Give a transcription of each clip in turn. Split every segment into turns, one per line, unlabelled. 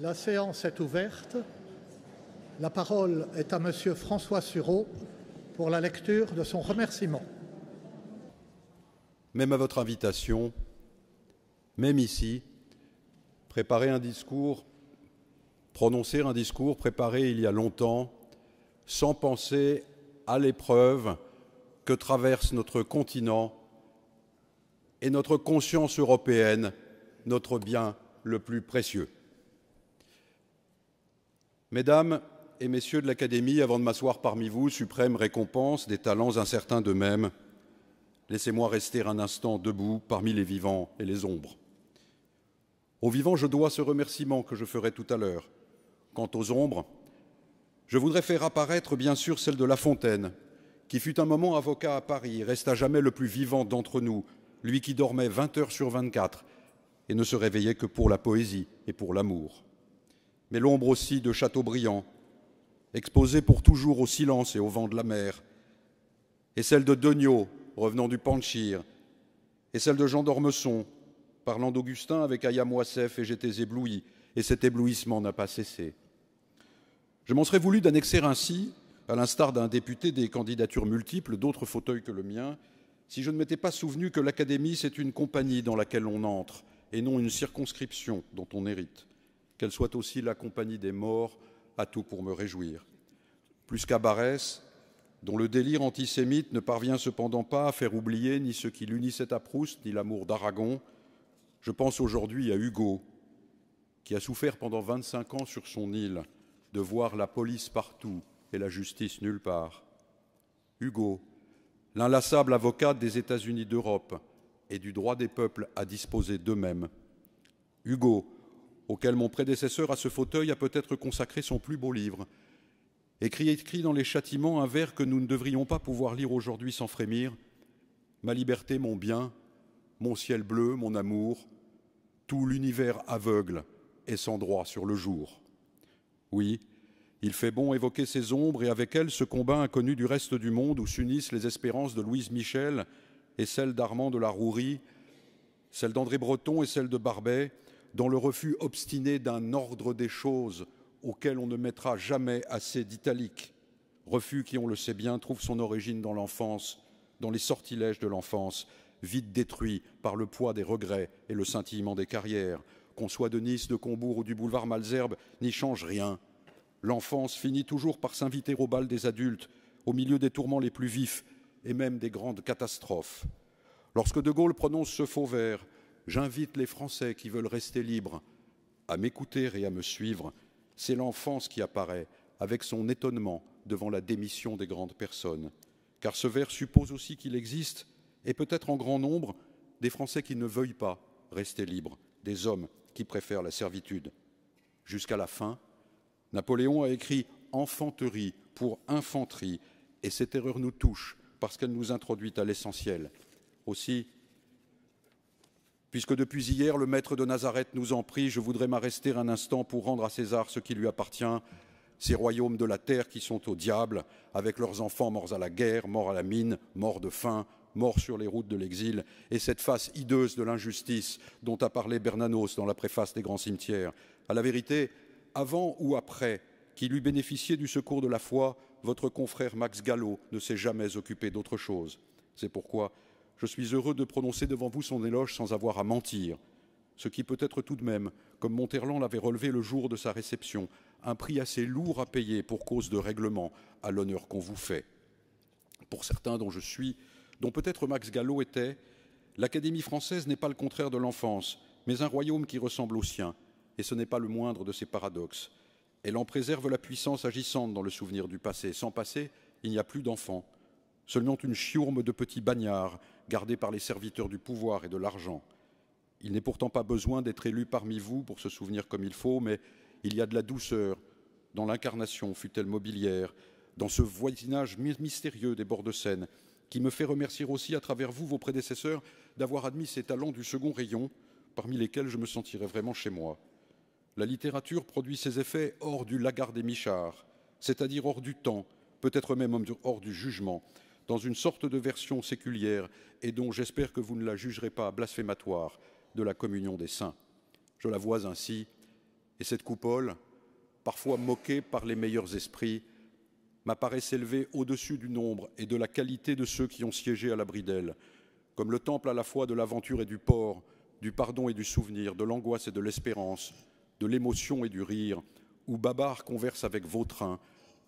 La séance est ouverte. La parole est à Monsieur François Sureau pour la lecture de son remerciement. Même à votre invitation, même ici, préparer un discours, prononcer un discours préparé il y a longtemps, sans penser à l'épreuve que traverse notre continent et notre conscience européenne, notre bien le plus précieux. Mesdames et messieurs de l'Académie, avant de m'asseoir parmi vous, suprême récompense des talents incertains d'eux-mêmes, laissez-moi rester un instant debout parmi les vivants et les ombres. Aux vivants, je dois ce remerciement que je ferai tout à l'heure. Quant aux ombres, je voudrais faire apparaître bien sûr celle de La Fontaine, qui fut un moment avocat à Paris, resta jamais le plus vivant d'entre nous, lui qui dormait 20 heures sur 24 et ne se réveillait que pour la poésie et pour l'amour mais l'ombre aussi de Chateaubriand, exposée pour toujours au silence et au vent de la mer, et celle de Degnaud, revenant du Panchir, et celle de Jean d'Ormesson, parlant d'Augustin avec Aya Moisef et j'étais ébloui, et cet éblouissement n'a pas cessé. Je m'en serais voulu d'annexer ainsi, à l'instar d'un député des candidatures multiples, d'autres fauteuils que le mien, si je ne m'étais pas souvenu que l'Académie, c'est une compagnie dans laquelle on entre, et non une circonscription dont on hérite qu'elle soit aussi la compagnie des morts, à tout pour me réjouir. Plus qu'à Barès, dont le délire antisémite ne parvient cependant pas à faire oublier ni ce qui l'unissait à Proust, ni l'amour d'Aragon, je pense aujourd'hui à Hugo, qui a souffert pendant 25 ans sur son île de voir la police partout et la justice nulle part. Hugo, l'inlassable avocat des États-Unis d'Europe et du droit des peuples à disposer d'eux-mêmes. Hugo, auquel mon prédécesseur à ce fauteuil a peut-être consacré son plus beau livre. Écrit écrit dans les châtiments un vers que nous ne devrions pas pouvoir lire aujourd'hui sans frémir. Ma liberté, mon bien, mon ciel bleu, mon amour, tout l'univers aveugle et sans droit sur le jour. Oui, il fait bon évoquer ces ombres et avec elles ce combat inconnu du reste du monde où s'unissent les espérances de Louise Michel et celles d'Armand de la Rourie, celles d'André Breton et celles de Barbet, dans le refus obstiné d'un ordre des choses auquel on ne mettra jamais assez d'italique, refus qui, on le sait bien, trouve son origine dans l'enfance, dans les sortilèges de l'enfance, vite détruits par le poids des regrets et le scintillement des carrières. Qu'on soit de Nice, de Combourg ou du boulevard Malzerbe, n'y change rien. L'enfance finit toujours par s'inviter au bal des adultes, au milieu des tourments les plus vifs et même des grandes catastrophes. Lorsque De Gaulle prononce ce faux vers, J'invite les Français qui veulent rester libres à m'écouter et à me suivre. C'est l'enfance qui apparaît avec son étonnement devant la démission des grandes personnes. Car ce vers suppose aussi qu'il existe, et peut-être en grand nombre, des Français qui ne veuillent pas rester libres, des hommes qui préfèrent la servitude. Jusqu'à la fin, Napoléon a écrit Enfanterie pour infanterie, et cette erreur nous touche parce qu'elle nous introduit à l'essentiel. Aussi, Puisque depuis hier, le Maître de Nazareth nous en prie, je voudrais m'arrêter un instant pour rendre à César ce qui lui appartient, ces royaumes de la terre qui sont au diable, avec leurs enfants morts à la guerre, morts à la mine, morts de faim, morts sur les routes de l'exil, et cette face hideuse de l'injustice dont a parlé Bernanos dans la préface des grands cimetières. À la vérité, avant ou après qu'il eût bénéficié du secours de la foi, votre confrère Max Gallo ne s'est jamais occupé d'autre chose. C'est pourquoi je suis heureux de prononcer devant vous son éloge sans avoir à mentir, ce qui peut être tout de même, comme Monterland l'avait relevé le jour de sa réception, un prix assez lourd à payer pour cause de règlement à l'honneur qu'on vous fait. Pour certains dont je suis, dont peut-être Max Gallo était, l'Académie française n'est pas le contraire de l'enfance, mais un royaume qui ressemble au sien, et ce n'est pas le moindre de ses paradoxes. Elle en préserve la puissance agissante dans le souvenir du passé. Sans passé, il n'y a plus d'enfants, seulement une chiourme de petits bagnards gardé par les serviteurs du pouvoir et de l'argent. Il n'est pourtant pas besoin d'être élu parmi vous pour se souvenir comme il faut, mais il y a de la douceur dans l'incarnation, fut-elle mobilière, dans ce voisinage mystérieux des bords de Seine, qui me fait remercier aussi à travers vous, vos prédécesseurs, d'avoir admis ces talents du second rayon, parmi lesquels je me sentirais vraiment chez moi. La littérature produit ses effets hors du lagard des Michards, c'est-à-dire hors du temps, peut-être même hors du jugement dans une sorte de version séculière et dont j'espère que vous ne la jugerez pas blasphématoire de la communion des saints. Je la vois ainsi, et cette coupole, parfois moquée par les meilleurs esprits, m'apparaît s'élever au-dessus du nombre et de la qualité de ceux qui ont siégé à l'abri d'elle, comme le temple à la fois de l'aventure et du port, du pardon et du souvenir, de l'angoisse et de l'espérance, de l'émotion et du rire, où Babar converse avec Vautrin,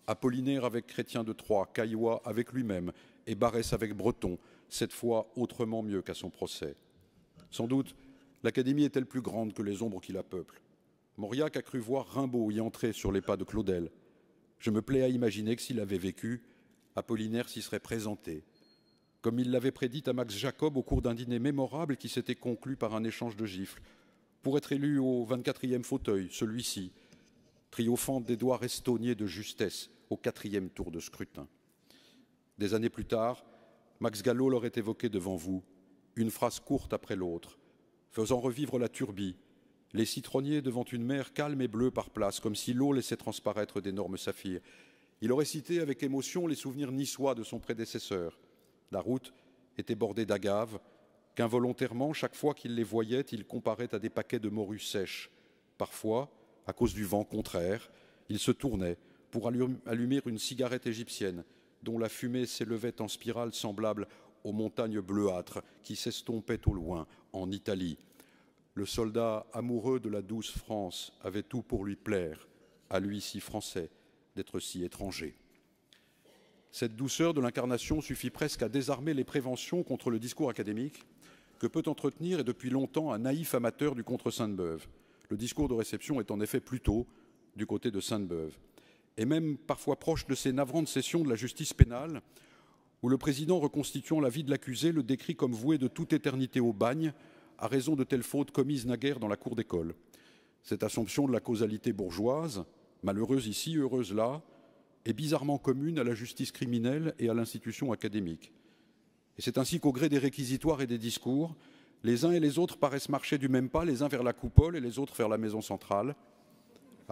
Apollinaire avec Chrétien de Troyes, Caillois avec lui-même et Barès avec Breton, cette fois autrement mieux qu'à son procès. Sans doute, l'Académie est-elle plus grande que les ombres qui la peuplent Mauriac a cru voir Rimbaud y entrer sur les pas de Claudel. Je me plais à imaginer que s'il avait vécu, Apollinaire s'y serait présenté, comme il l'avait prédit à Max Jacob au cours d'un dîner mémorable qui s'était conclu par un échange de gifles, pour être élu au 24e fauteuil, celui-ci, triomphant doigts Estonier de justesse, au quatrième tour de scrutin. Des années plus tard, Max Gallo l'aurait évoqué devant vous, une phrase courte après l'autre, faisant revivre la turbie, les citronniers devant une mer calme et bleue par place, comme si l'eau laissait transparaître d'énormes saphirs. Il aurait cité avec émotion les souvenirs niçois de son prédécesseur. La route était bordée d'agaves, qu'involontairement, chaque fois qu'il les voyait, il comparait à des paquets de morues sèches. Parfois, à cause du vent contraire, il se tournait pour allumer une cigarette égyptienne, dont la fumée s'élevait en spirale semblable aux montagnes bleuâtres qui s'estompaient au loin, en Italie. Le soldat amoureux de la douce France avait tout pour lui plaire, à lui si français, d'être si étranger. Cette douceur de l'incarnation suffit presque à désarmer les préventions contre le discours académique que peut entretenir et depuis longtemps un naïf amateur du contre Sainte-Beuve. Le discours de réception est en effet plutôt du côté de Sainte-Beuve et même parfois proche de ces navrantes sessions de la justice pénale, où le président reconstituant la vie de l'accusé le décrit comme voué de toute éternité au bagne, à raison de telles fautes commises naguère dans la cour d'école. Cette assomption de la causalité bourgeoise, malheureuse ici, heureuse là, est bizarrement commune à la justice criminelle et à l'institution académique. Et c'est ainsi qu'au gré des réquisitoires et des discours, les uns et les autres paraissent marcher du même pas, les uns vers la coupole et les autres vers la maison centrale,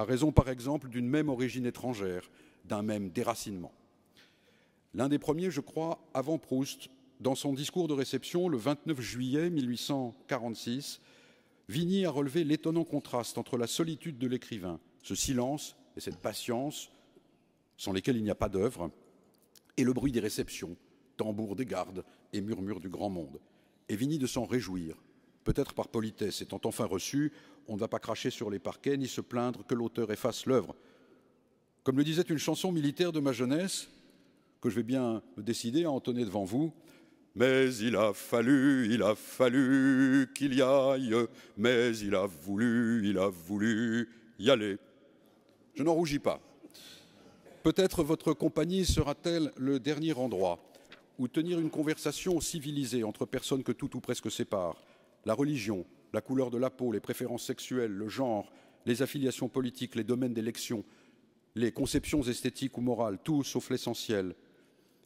à raison par exemple d'une même origine étrangère, d'un même déracinement. L'un des premiers, je crois, avant Proust, dans son discours de réception le 29 juillet 1846, Vigny a relevé l'étonnant contraste entre la solitude de l'écrivain, ce silence et cette patience, sans lesquels il n'y a pas d'œuvre, et le bruit des réceptions, tambours des gardes et murmures du grand monde. Et Vigny de s'en réjouir, peut-être par politesse, étant enfin reçu on ne va pas cracher sur les parquets ni se plaindre que l'auteur efface l'œuvre. Comme le disait une chanson militaire de ma jeunesse, que je vais bien me décider à entonner devant vous, mais il a fallu, il a fallu qu'il y aille, mais il a voulu, il a voulu y aller. Je n'en rougis pas. Peut-être votre compagnie sera-t-elle le dernier endroit où tenir une conversation civilisée entre personnes que tout ou presque sépare, la religion, la couleur de la peau, les préférences sexuelles, le genre, les affiliations politiques, les domaines d'élection, les conceptions esthétiques ou morales, tout sauf l'essentiel,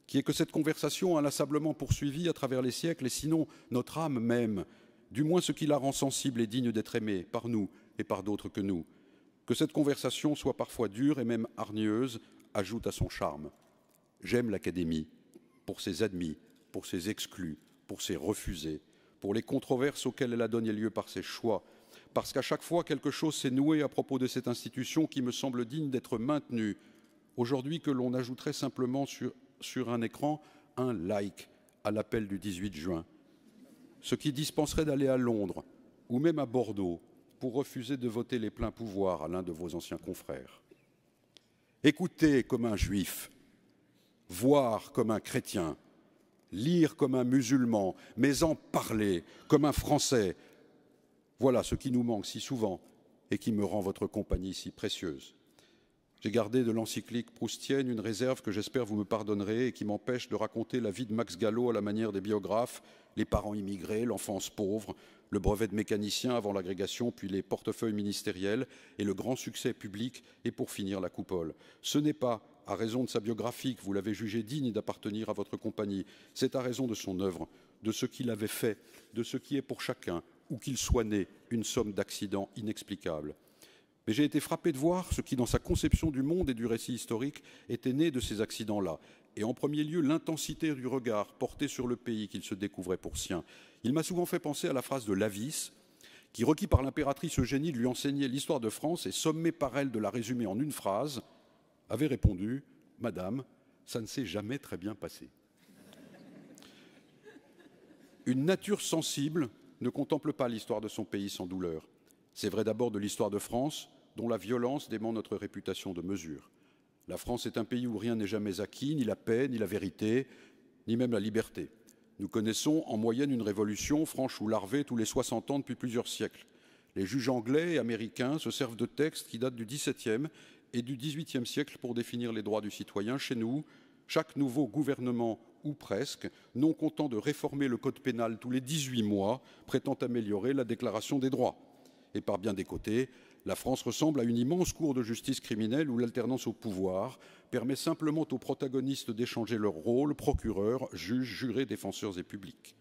qui est que cette conversation inlassablement poursuivie à travers les siècles, et sinon notre âme même, du moins ce qui la rend sensible et digne d'être aimée par nous et par d'autres que nous, que cette conversation soit parfois dure et même hargneuse, ajoute à son charme. J'aime l'Académie pour ses admis, pour ses exclus, pour ses refusés, pour les controverses auxquelles elle a donné lieu par ses choix. Parce qu'à chaque fois, quelque chose s'est noué à propos de cette institution qui me semble digne d'être maintenue. Aujourd'hui, que l'on ajouterait simplement sur, un écran un like à l'appel du 18 juin. Ce qui dispenserait d'aller à Londres ou même à Bordeaux pour refuser de voter les pleins pouvoirs à l'un de vos anciens confrères. Écoutez comme un juif, voir comme un chrétien, lire comme un musulman, mais en parler comme un Français. Voilà ce qui nous manque si souvent et qui me rend votre compagnie si précieuse. J'ai gardé de l'encyclique proustienne une réserve que j'espère vous me pardonnerez et qui m'empêche de raconter la vie de Max Gallo à la manière des biographes, les parents immigrés, l'enfance pauvre, le brevet de mécanicien avant l'agrégation, puis les portefeuilles ministériels et le grand succès public, et pour finir la coupole. Ce n'est pas à raison de sa biographie, que vous l'avez jugé digne d'appartenir à votre compagnie. C'est à raison de son œuvre, de ce qu'il avait fait, de ce qui est pour chacun, où qu'il soit né, une somme d'accidents inexplicables. Mais j'ai été frappé de voir ce qui, dans sa conception du monde et du récit historique, était né de ces accidents-là, et en premier lieu l'intensité du regard porté sur le pays qu'il se découvrait pour sien. Il m'a souvent fait penser à la phrase de Lavis, qui, requis par l'impératrice Eugénie de lui enseigner l'histoire de France et sommé par elle de la résumer en une phrase, avait répondu Madame, ça ne s'est jamais très bien passé. Une nature sensible ne contemple pas l'histoire de son pays sans douleur. C'est vrai d'abord de l'histoire de France, dont la violence dément notre réputation de mesure. La France est un pays où rien n'est jamais acquis, ni la paix, ni la vérité, ni même la liberté. Nous connaissons en moyenne une révolution, franche ou larvée, tous les 60 ans depuis plusieurs siècles. Les juges anglais et américains se servent de textes qui datent du XVIIe et du XVIIIe siècle pour définir les droits du citoyen. Chez nous, chaque nouveau gouvernement, ou presque, non content de réformer le code pénal tous les 18 mois, prétend améliorer la déclaration des droits. Et par bien des côtés, la France ressemble à une immense cour de justice criminelle où l'alternance au pouvoir permet simplement aux protagonistes d'échanger leur rôle, procureurs, juges, jurés, défenseurs et publics.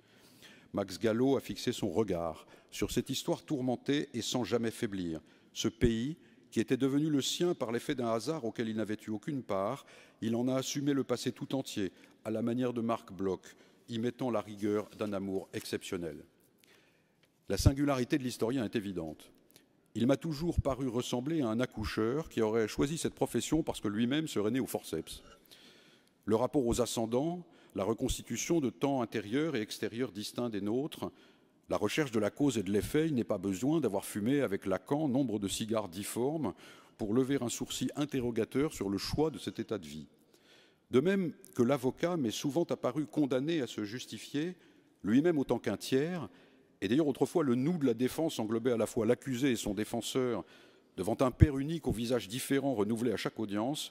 Max Gallo a fixé son regard sur cette histoire tourmentée et sans jamais faiblir. Ce pays qui était devenu le sien par l'effet d'un hasard auquel il n'avait eu aucune part, il en a assumé le passé tout entier, à la manière de Marc Bloch, y mettant la rigueur d'un amour exceptionnel. La singularité de l'historien est évidente. Il m'a toujours paru ressembler à un accoucheur qui aurait choisi cette profession parce que lui-même serait né au forceps. Le rapport aux ascendants, la reconstitution de temps intérieur et extérieur distincts des nôtres, la recherche de la cause et de l'effet, il n'est pas besoin d'avoir fumé avec Lacan nombre de cigares difformes pour lever un sourcil interrogateur sur le choix de cet état de vie. De même que l'avocat m'est souvent apparu condamné à se justifier, lui-même autant qu'un tiers, et d'ailleurs autrefois le nous de la défense englobait à la fois l'accusé et son défenseur, devant un père unique au visage différent renouvelé à chaque audience,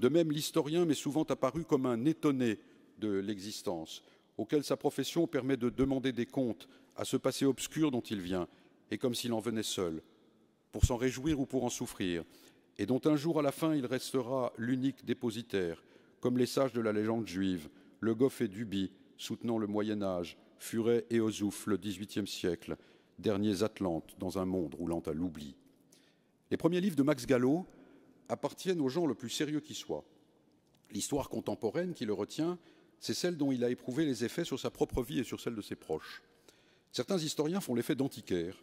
de même l'historien m'est souvent apparu comme un étonné de l'existence, auquel sa profession permet de demander des comptes à ce passé obscur dont il vient, et comme s'il en venait seul, pour s'en réjouir ou pour en souffrir, et dont un jour à la fin il restera l'unique dépositaire, comme les sages de la légende juive, Le Goff et Duby, soutenant le Moyen Âge, Furet et Ozouf, le XVIIIe siècle, derniers Atlantes dans un monde roulant à l'oubli. Les premiers livres de Max Gallo appartiennent aux gens le plus sérieux qui soient. L'histoire contemporaine qui le retient, c'est celle dont il a éprouvé les effets sur sa propre vie et sur celle de ses proches. Certains historiens font l'effet d'antiquaire.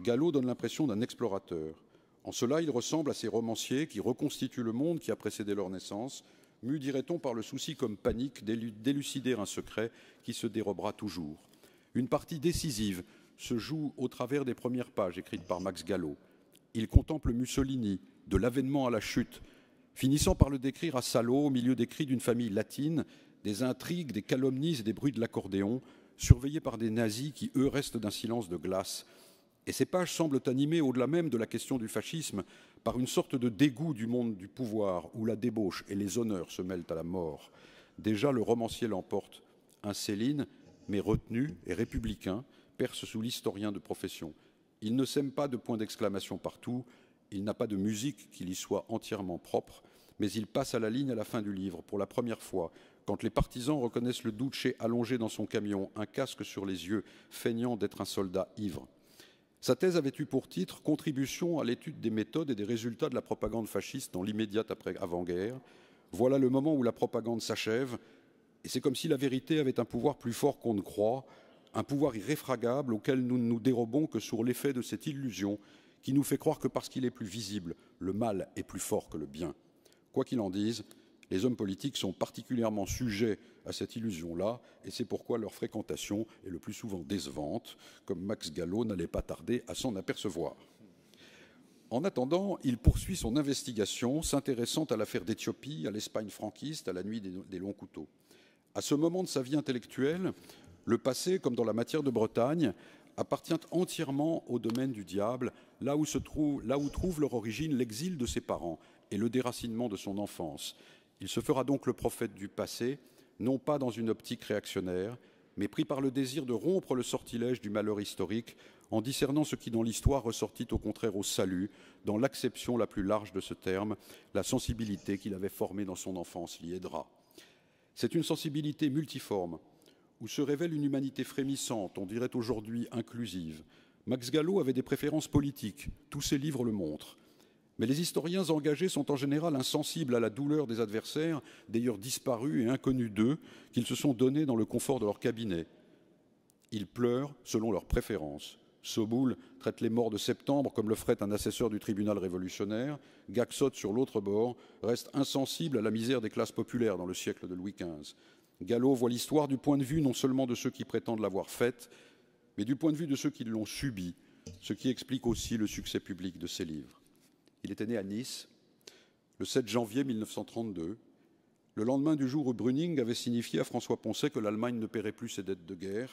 Gallo donne l'impression d'un explorateur. En cela, il ressemble à ces romanciers qui reconstituent le monde qui a précédé leur naissance, mu dirait-on, par le souci comme panique d'élucider un secret qui se dérobera toujours. Une partie décisive se joue au travers des premières pages écrites par Max Gallo. Il contemple Mussolini, de l'avènement à la chute, finissant par le décrire à Salo, au milieu des cris d'une famille latine, des intrigues, des calomnies et des bruits de l'accordéon, surveillés par des nazis qui, eux, restent d'un silence de glace. Et ces pages semblent animées, au-delà même de la question du fascisme, par une sorte de dégoût du monde du pouvoir, où la débauche et les honneurs se mêlent à la mort. Déjà, le romancier l'emporte. Un Céline, mais retenu et républicain, perce sous l'historien de profession. Il ne sème pas de points d'exclamation partout, il n'a pas de musique qui lui soit entièrement propre, mais il passe à la ligne à la fin du livre, pour la première fois, quand les partisans reconnaissent le douché allongé dans son camion, un casque sur les yeux, feignant d'être un soldat ivre. Sa thèse avait eu pour titre Contribution à l'étude des méthodes et des résultats de la propagande fasciste dans l'immédiate avant-guerre. Voilà le moment où la propagande s'achève, et c'est comme si la vérité avait un pouvoir plus fort qu'on ne croit, un pouvoir irréfragable auquel nous ne nous dérobons que sur l'effet de cette illusion qui nous fait croire que parce qu'il est plus visible, le mal est plus fort que le bien. Quoi qu'il en dise, les hommes politiques sont particulièrement sujets à cette illusion-là, et c'est pourquoi leur fréquentation est le plus souvent décevante, comme Max Gallo n'allait pas tarder à s'en apercevoir. En attendant, il poursuit son investigation, s'intéressant à l'affaire d'Éthiopie, à l'Espagne franquiste, à la nuit des longs couteaux. À ce moment de sa vie intellectuelle, le passé, comme dans la matière de Bretagne, appartient entièrement au domaine du diable, là où, se trouve, là où trouve leur origine l'exil de ses parents et le déracinement de son enfance, il se fera donc le prophète du passé, non pas dans une optique réactionnaire, mais pris par le désir de rompre le sortilège du malheur historique en discernant ce qui dans l'histoire ressortit au contraire au salut, dans l'acception la plus large de ce terme, la sensibilité qu'il avait formée dans son enfance l'y aidera. C'est une sensibilité multiforme, où se révèle une humanité frémissante, on dirait aujourd'hui inclusive. Max Gallo avait des préférences politiques, tous ses livres le montrent. Mais les historiens engagés sont en général insensibles à la douleur des adversaires, d'ailleurs disparus et inconnus d'eux, qu'ils se sont donnés dans le confort de leur cabinet. Ils pleurent selon leurs préférences. Soboul traite les morts de septembre comme le ferait un assesseur du tribunal révolutionnaire. Gaxot, sur l'autre bord, reste insensible à la misère des classes populaires dans le siècle de Louis XV. Gallo voit l'histoire du point de vue non seulement de ceux qui prétendent l'avoir faite, mais du point de vue de ceux qui l'ont subie, ce qui explique aussi le succès public de ses livres. Il était né à Nice le 7 janvier 1932, le lendemain du jour où Brüning avait signifié à François Poncet que l'Allemagne ne paierait plus ses dettes de guerre,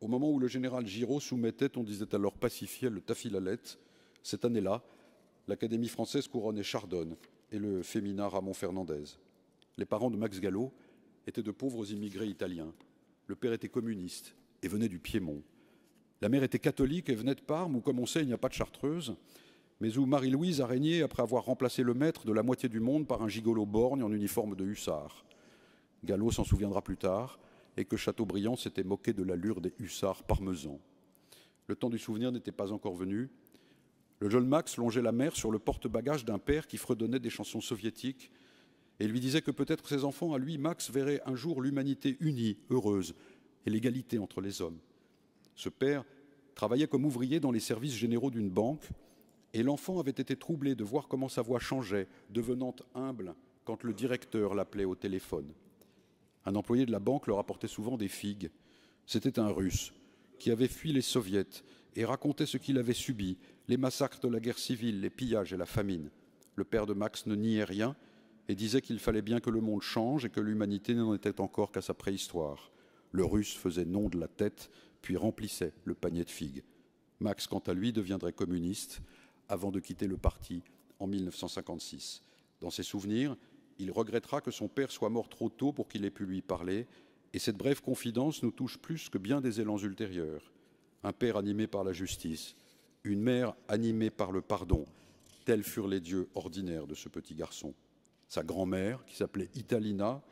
au moment où le général Giraud soumettait, on disait alors pacifié, le Tafilalette. Cette année-là, l'Académie française couronnait Chardonne et le féminin Ramon Fernandez. Les parents de Max Gallo étaient de pauvres immigrés italiens. Le père était communiste et venait du Piémont. La mère était catholique et venait de Parme, où, comme on sait, il n'y a pas de chartreuse mais où Marie-Louise a régné après avoir remplacé le maître de la moitié du monde par un gigolo borgne en uniforme de hussard. Gallo s'en souviendra plus tard, et que Chateaubriand s'était moqué de l'allure des hussards parmesans. Le temps du souvenir n'était pas encore venu. Le jeune Max longeait la mer sur le porte bagage d'un père qui fredonnait des chansons soviétiques et lui disait que peut-être ses enfants, à lui, Max, verraient un jour l'humanité unie, heureuse, et l'égalité entre les hommes. Ce père travaillait comme ouvrier dans les services généraux d'une banque et l'enfant avait été troublé de voir comment sa voix changeait, devenant humble quand le directeur l'appelait au téléphone. Un employé de la banque leur apportait souvent des figues. C'était un Russe qui avait fui les soviets et racontait ce qu'il avait subi, les massacres de la guerre civile, les pillages et la famine. Le père de Max ne niait rien et disait qu'il fallait bien que le monde change et que l'humanité n'en était encore qu'à sa préhistoire. Le Russe faisait nom de la tête, puis remplissait le panier de figues. Max, quant à lui, deviendrait communiste avant de quitter le parti en 1956. Dans ses souvenirs, il regrettera que son père soit mort trop tôt pour qu'il ait pu lui parler, et cette brève confidence nous touche plus que bien des élans ultérieurs. Un père animé par la justice, une mère animée par le pardon, tels furent les dieux ordinaires de ce petit garçon. Sa grand-mère, qui s'appelait Italina,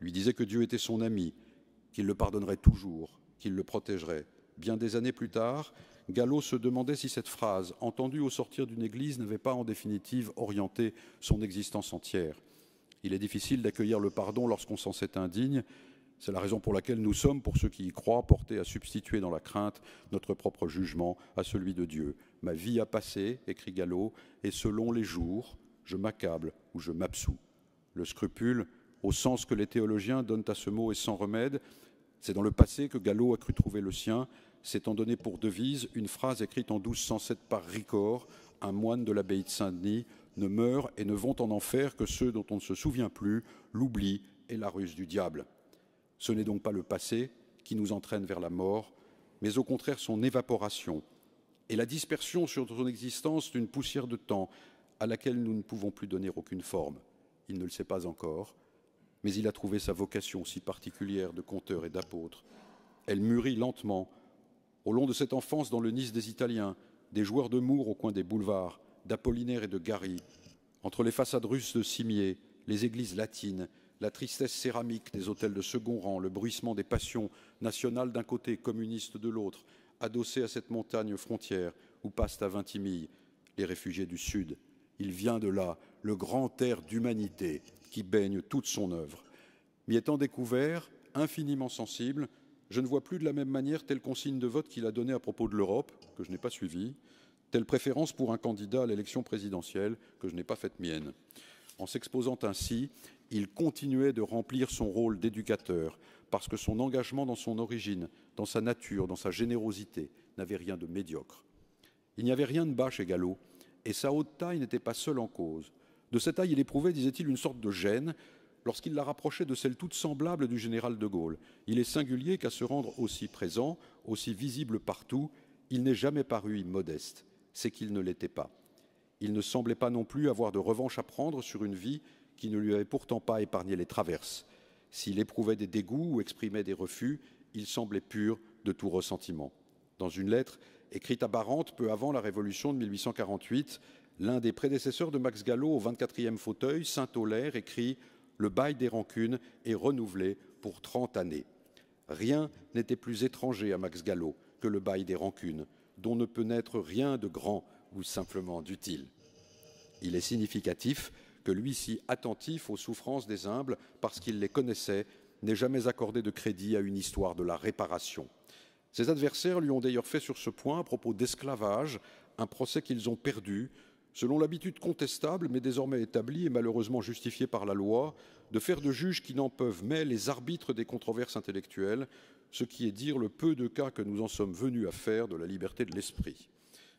lui disait que Dieu était son ami, qu'il le pardonnerait toujours, qu'il le protégerait. Bien des années plus tard, Gallo se demandait si cette phrase, entendue au sortir d'une église, n'avait pas en définitive orienté son existence entière. Il est difficile d'accueillir le pardon lorsqu'on s'en sait indigne. C'est la raison pour laquelle nous sommes, pour ceux qui y croient, portés à substituer dans la crainte notre propre jugement à celui de Dieu. Ma vie a passé, écrit Gallo, et selon les jours, je m'accable ou je m'absous. Le scrupule, au sens que les théologiens donnent à ce mot, est sans remède. C'est dans le passé que Gallo a cru trouver le sien s'étant donné pour devise une phrase écrite en 1207 par Ricord, un moine de l'abbaye de Saint-Denis, ne meurent et ne vont en enfer que ceux dont on ne se souvient plus, l'oubli et la ruse du diable. Ce n'est donc pas le passé qui nous entraîne vers la mort, mais au contraire son évaporation et la dispersion sur son existence d'une poussière de temps à laquelle nous ne pouvons plus donner aucune forme. Il ne le sait pas encore, mais il a trouvé sa vocation si particulière de conteur et d'apôtre. Elle mûrit lentement, au long de cette enfance dans le Nice des Italiens, des joueurs de Moore au coin des boulevards, d'Apollinaire et de Gary, entre les façades russes de Cimier, les églises latines, la tristesse céramique des hôtels de second rang, le bruissement des passions nationales d'un côté, communistes de l'autre, adossé à cette montagne frontière où passent à Vintimille les réfugiés du Sud. Il vient de là le grand air d'humanité qui baigne toute son œuvre. M'y étant découvert, infiniment sensible, je ne vois plus de la même manière telle consigne de vote qu'il a donnée à propos de l'Europe, que je n'ai pas suivie, telle préférence pour un candidat à l'élection présidentielle, que je n'ai pas faite mienne. En s'exposant ainsi, il continuait de remplir son rôle d'éducateur, parce que son engagement dans son origine, dans sa nature, dans sa générosité, n'avait rien de médiocre. Il n'y avait rien de bas chez Gallo, et sa haute taille n'était pas seule en cause. De cette taille, il éprouvait, disait-il, une sorte de gêne, lorsqu'il la rapprochait de celle toute semblable du général de Gaulle. Il est singulier qu'à se rendre aussi présent, aussi visible partout, il n'est jamais paru immodeste. C'est qu'il ne l'était pas. Il ne semblait pas non plus avoir de revanche à prendre sur une vie qui ne lui avait pourtant pas épargné les traverses. S'il éprouvait des dégoûts ou exprimait des refus, il semblait pur de tout ressentiment. Dans une lettre écrite à Barante peu avant la Révolution de 1848, l'un des prédécesseurs de Max Gallo au 24e fauteuil, Saint-Aulaire, écrit le bail des rancunes est renouvelé pour 30 années. Rien n'était plus étranger à Max Gallo que le bail des rancunes, dont ne peut naître rien de grand ou simplement d'utile. Il est significatif que lui, si attentif aux souffrances des humbles parce qu'il les connaissait, n'ait jamais accordé de crédit à une histoire de la réparation. Ses adversaires lui ont d'ailleurs fait sur ce point, à propos d'esclavage, un procès qu'ils ont perdu selon l'habitude contestable, mais désormais établie et malheureusement justifiée par la loi, de faire de juges qui n'en peuvent mais les arbitres des controverses intellectuelles, ce qui est dire le peu de cas que nous en sommes venus à faire de la liberté de l'esprit.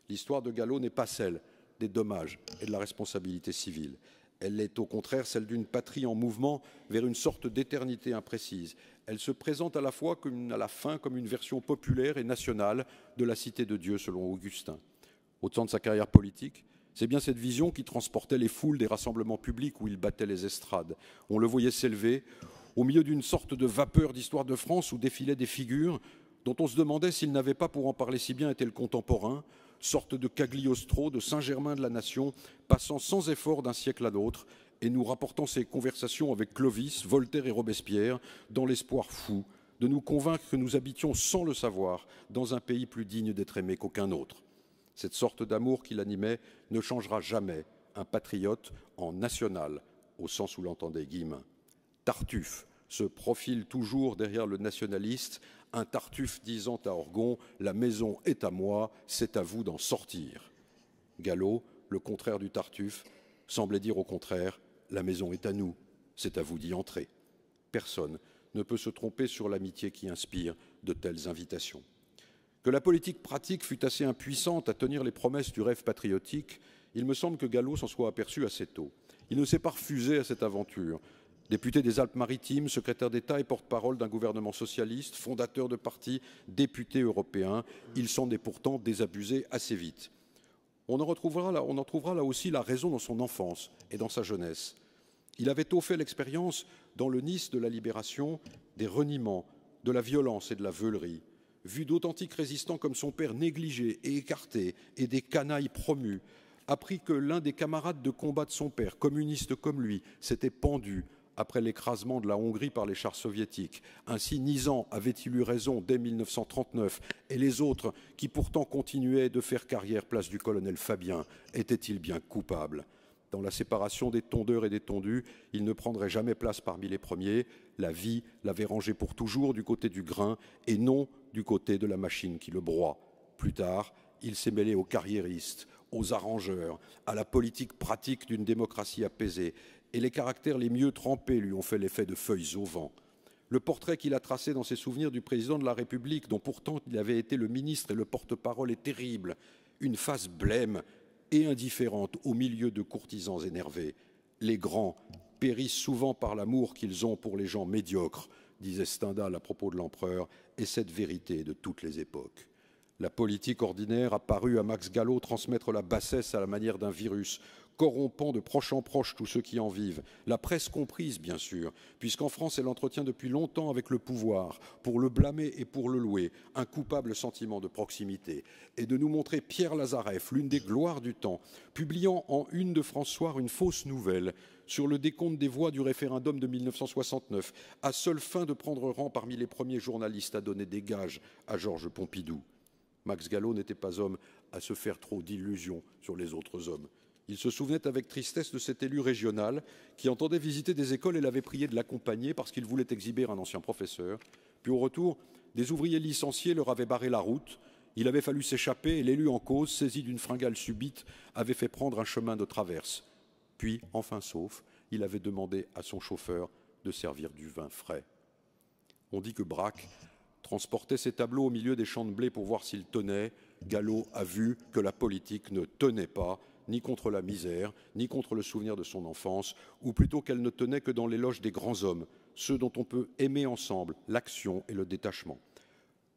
L'histoire de Gallo n'est pas celle des dommages et de la responsabilité civile. Elle est au contraire celle d'une patrie en mouvement vers une sorte d'éternité imprécise. Elle se présente à la fois à la fin comme une version populaire et nationale de la cité de Dieu selon Augustin. Au temps de sa carrière politique, c'est bien cette vision qui transportait les foules des rassemblements publics où il battait les estrades. On le voyait s'élever au milieu d'une sorte de vapeur d'histoire de France où défilaient des figures dont on se demandait s'il n'avait pas, pour en parler si bien, été le contemporain, sorte de Cagliostro, de Saint-Germain de la Nation, passant sans effort d'un siècle à l'autre et nous rapportant ses conversations avec Clovis, Voltaire et Robespierre, dans l'espoir fou de nous convaincre que nous habitions sans le savoir dans un pays plus digne d'être aimé qu'aucun autre. Cette sorte d'amour qui l'animait ne changera jamais un patriote en national, au sens où l'entendait Guillemin. Tartuffe se profile toujours derrière le nationaliste, un Tartuffe disant à Orgon La maison est à moi, c'est à vous d'en sortir. Gallo, le contraire du Tartuffe, semblait dire au contraire La maison est à nous, c'est à vous d'y entrer. Personne ne peut se tromper sur l'amitié qui inspire de telles invitations. Que la politique pratique fut assez impuissante à tenir les promesses du rêve patriotique, il me semble que Gallo s'en soit aperçu assez tôt. Il ne s'est pas refusé à cette aventure. Député des Alpes-Maritimes, secrétaire d'État et porte-parole d'un gouvernement socialiste, fondateur de parti, député européen, il s'en est pourtant désabusé assez vite. On en, retrouvera là, on en trouvera là aussi la raison dans son enfance et dans sa jeunesse. Il avait tôt fait l'expérience dans le Nice de la libération des reniements, de la violence et de la veulerie vu d'authentiques résistants comme son père négligés et écartés et des canailles promus, appris que l'un des camarades de combat de son père, communiste comme lui, s'était pendu après l'écrasement de la Hongrie par les chars soviétiques. Ainsi, Nizan avait-il eu raison dès 1939, et les autres, qui pourtant continuaient de faire carrière place du colonel Fabien, étaient-ils bien coupables dans la séparation des tondeurs et des tondus, il ne prendrait jamais place parmi les premiers. La vie l'avait rangé pour toujours du côté du grain et non du côté de la machine qui le broie. Plus tard, il s'est mêlé aux carriéristes, aux arrangeurs, à la politique pratique d'une démocratie apaisée, et les caractères les mieux trempés lui ont fait l'effet de feuilles au vent. Le portrait qu'il a tracé dans ses souvenirs du président de la République, dont pourtant il avait été le ministre et le porte-parole, est terrible. Une face blême et indifférente au milieu de courtisans énervés. Les grands périssent souvent par l'amour qu'ils ont pour les gens médiocres, disait Stendhal à propos de l'empereur, et cette vérité de toutes les époques. La politique ordinaire a paru à Max Gallo transmettre la bassesse à la manière d'un virus, corrompant de proche en proche tous ceux qui en vivent, la presse comprise bien sûr, puisqu'en France elle entretient depuis longtemps avec le pouvoir, pour le blâmer et pour le louer, un coupable sentiment de proximité, et de nous montrer Pierre Lazareff, l'une des gloires du temps, publiant en une de François une fausse nouvelle sur le décompte des voix du référendum de 1969, à seule fin de prendre rang parmi les premiers journalistes à donner des gages à Georges Pompidou. Max Gallo n'était pas homme à se faire trop d'illusions sur les autres hommes. Il se souvenait avec tristesse de cet élu régional qui entendait visiter des écoles et l'avait prié de l'accompagner parce qu'il voulait exhiber un ancien professeur. Puis au retour, des ouvriers licenciés leur avaient barré la route. Il avait fallu s'échapper et l'élu en cause, saisi d'une fringale subite, avait fait prendre un chemin de traverse. Puis, enfin sauf, il avait demandé à son chauffeur de servir du vin frais. On dit que Braque transportait ses tableaux au milieu des champs de blé pour voir s'ils tenaient. Gallo a vu que la politique ne tenait pas ni contre la misère, ni contre le souvenir de son enfance, ou plutôt qu'elle ne tenait que dans l'éloge des grands hommes, ceux dont on peut aimer ensemble l'action et le détachement.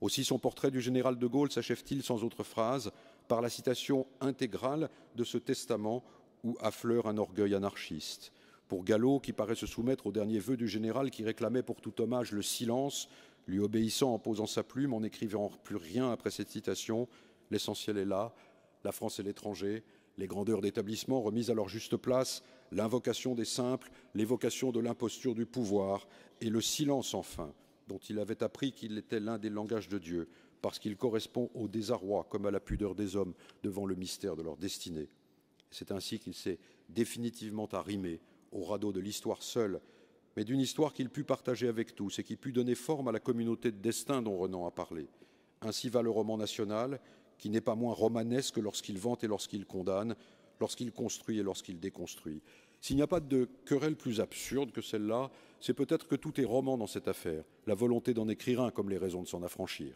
Aussi son portrait du général de Gaulle s'achève-t-il sans autre phrase par la citation intégrale de ce testament où affleure un orgueil anarchiste. Pour Gallo, qui paraît se soumettre au dernier vœu du général qui réclamait pour tout hommage le silence, lui obéissant en posant sa plume, en n'écrivant plus rien après cette citation, l'essentiel est là, la France et l'étranger, les grandeurs d'établissements remises à leur juste place, l'invocation des simples, l'évocation de l'imposture du pouvoir, et le silence enfin, dont il avait appris qu'il était l'un des langages de Dieu, parce qu'il correspond au désarroi comme à la pudeur des hommes devant le mystère de leur destinée. C'est ainsi qu'il s'est définitivement arrimé au radeau de l'histoire seule, mais d'une histoire qu'il put partager avec tous et qui put donner forme à la communauté de destin dont Renan a parlé. Ainsi va le roman national, qui n'est pas moins romanesque lorsqu'il vante et lorsqu'il condamne, lorsqu'il construit et lorsqu'il déconstruit. S'il n'y a pas de querelle plus absurde que celle-là, c'est peut-être que tout est roman dans cette affaire, la volonté d'en écrire un comme les raisons de s'en affranchir.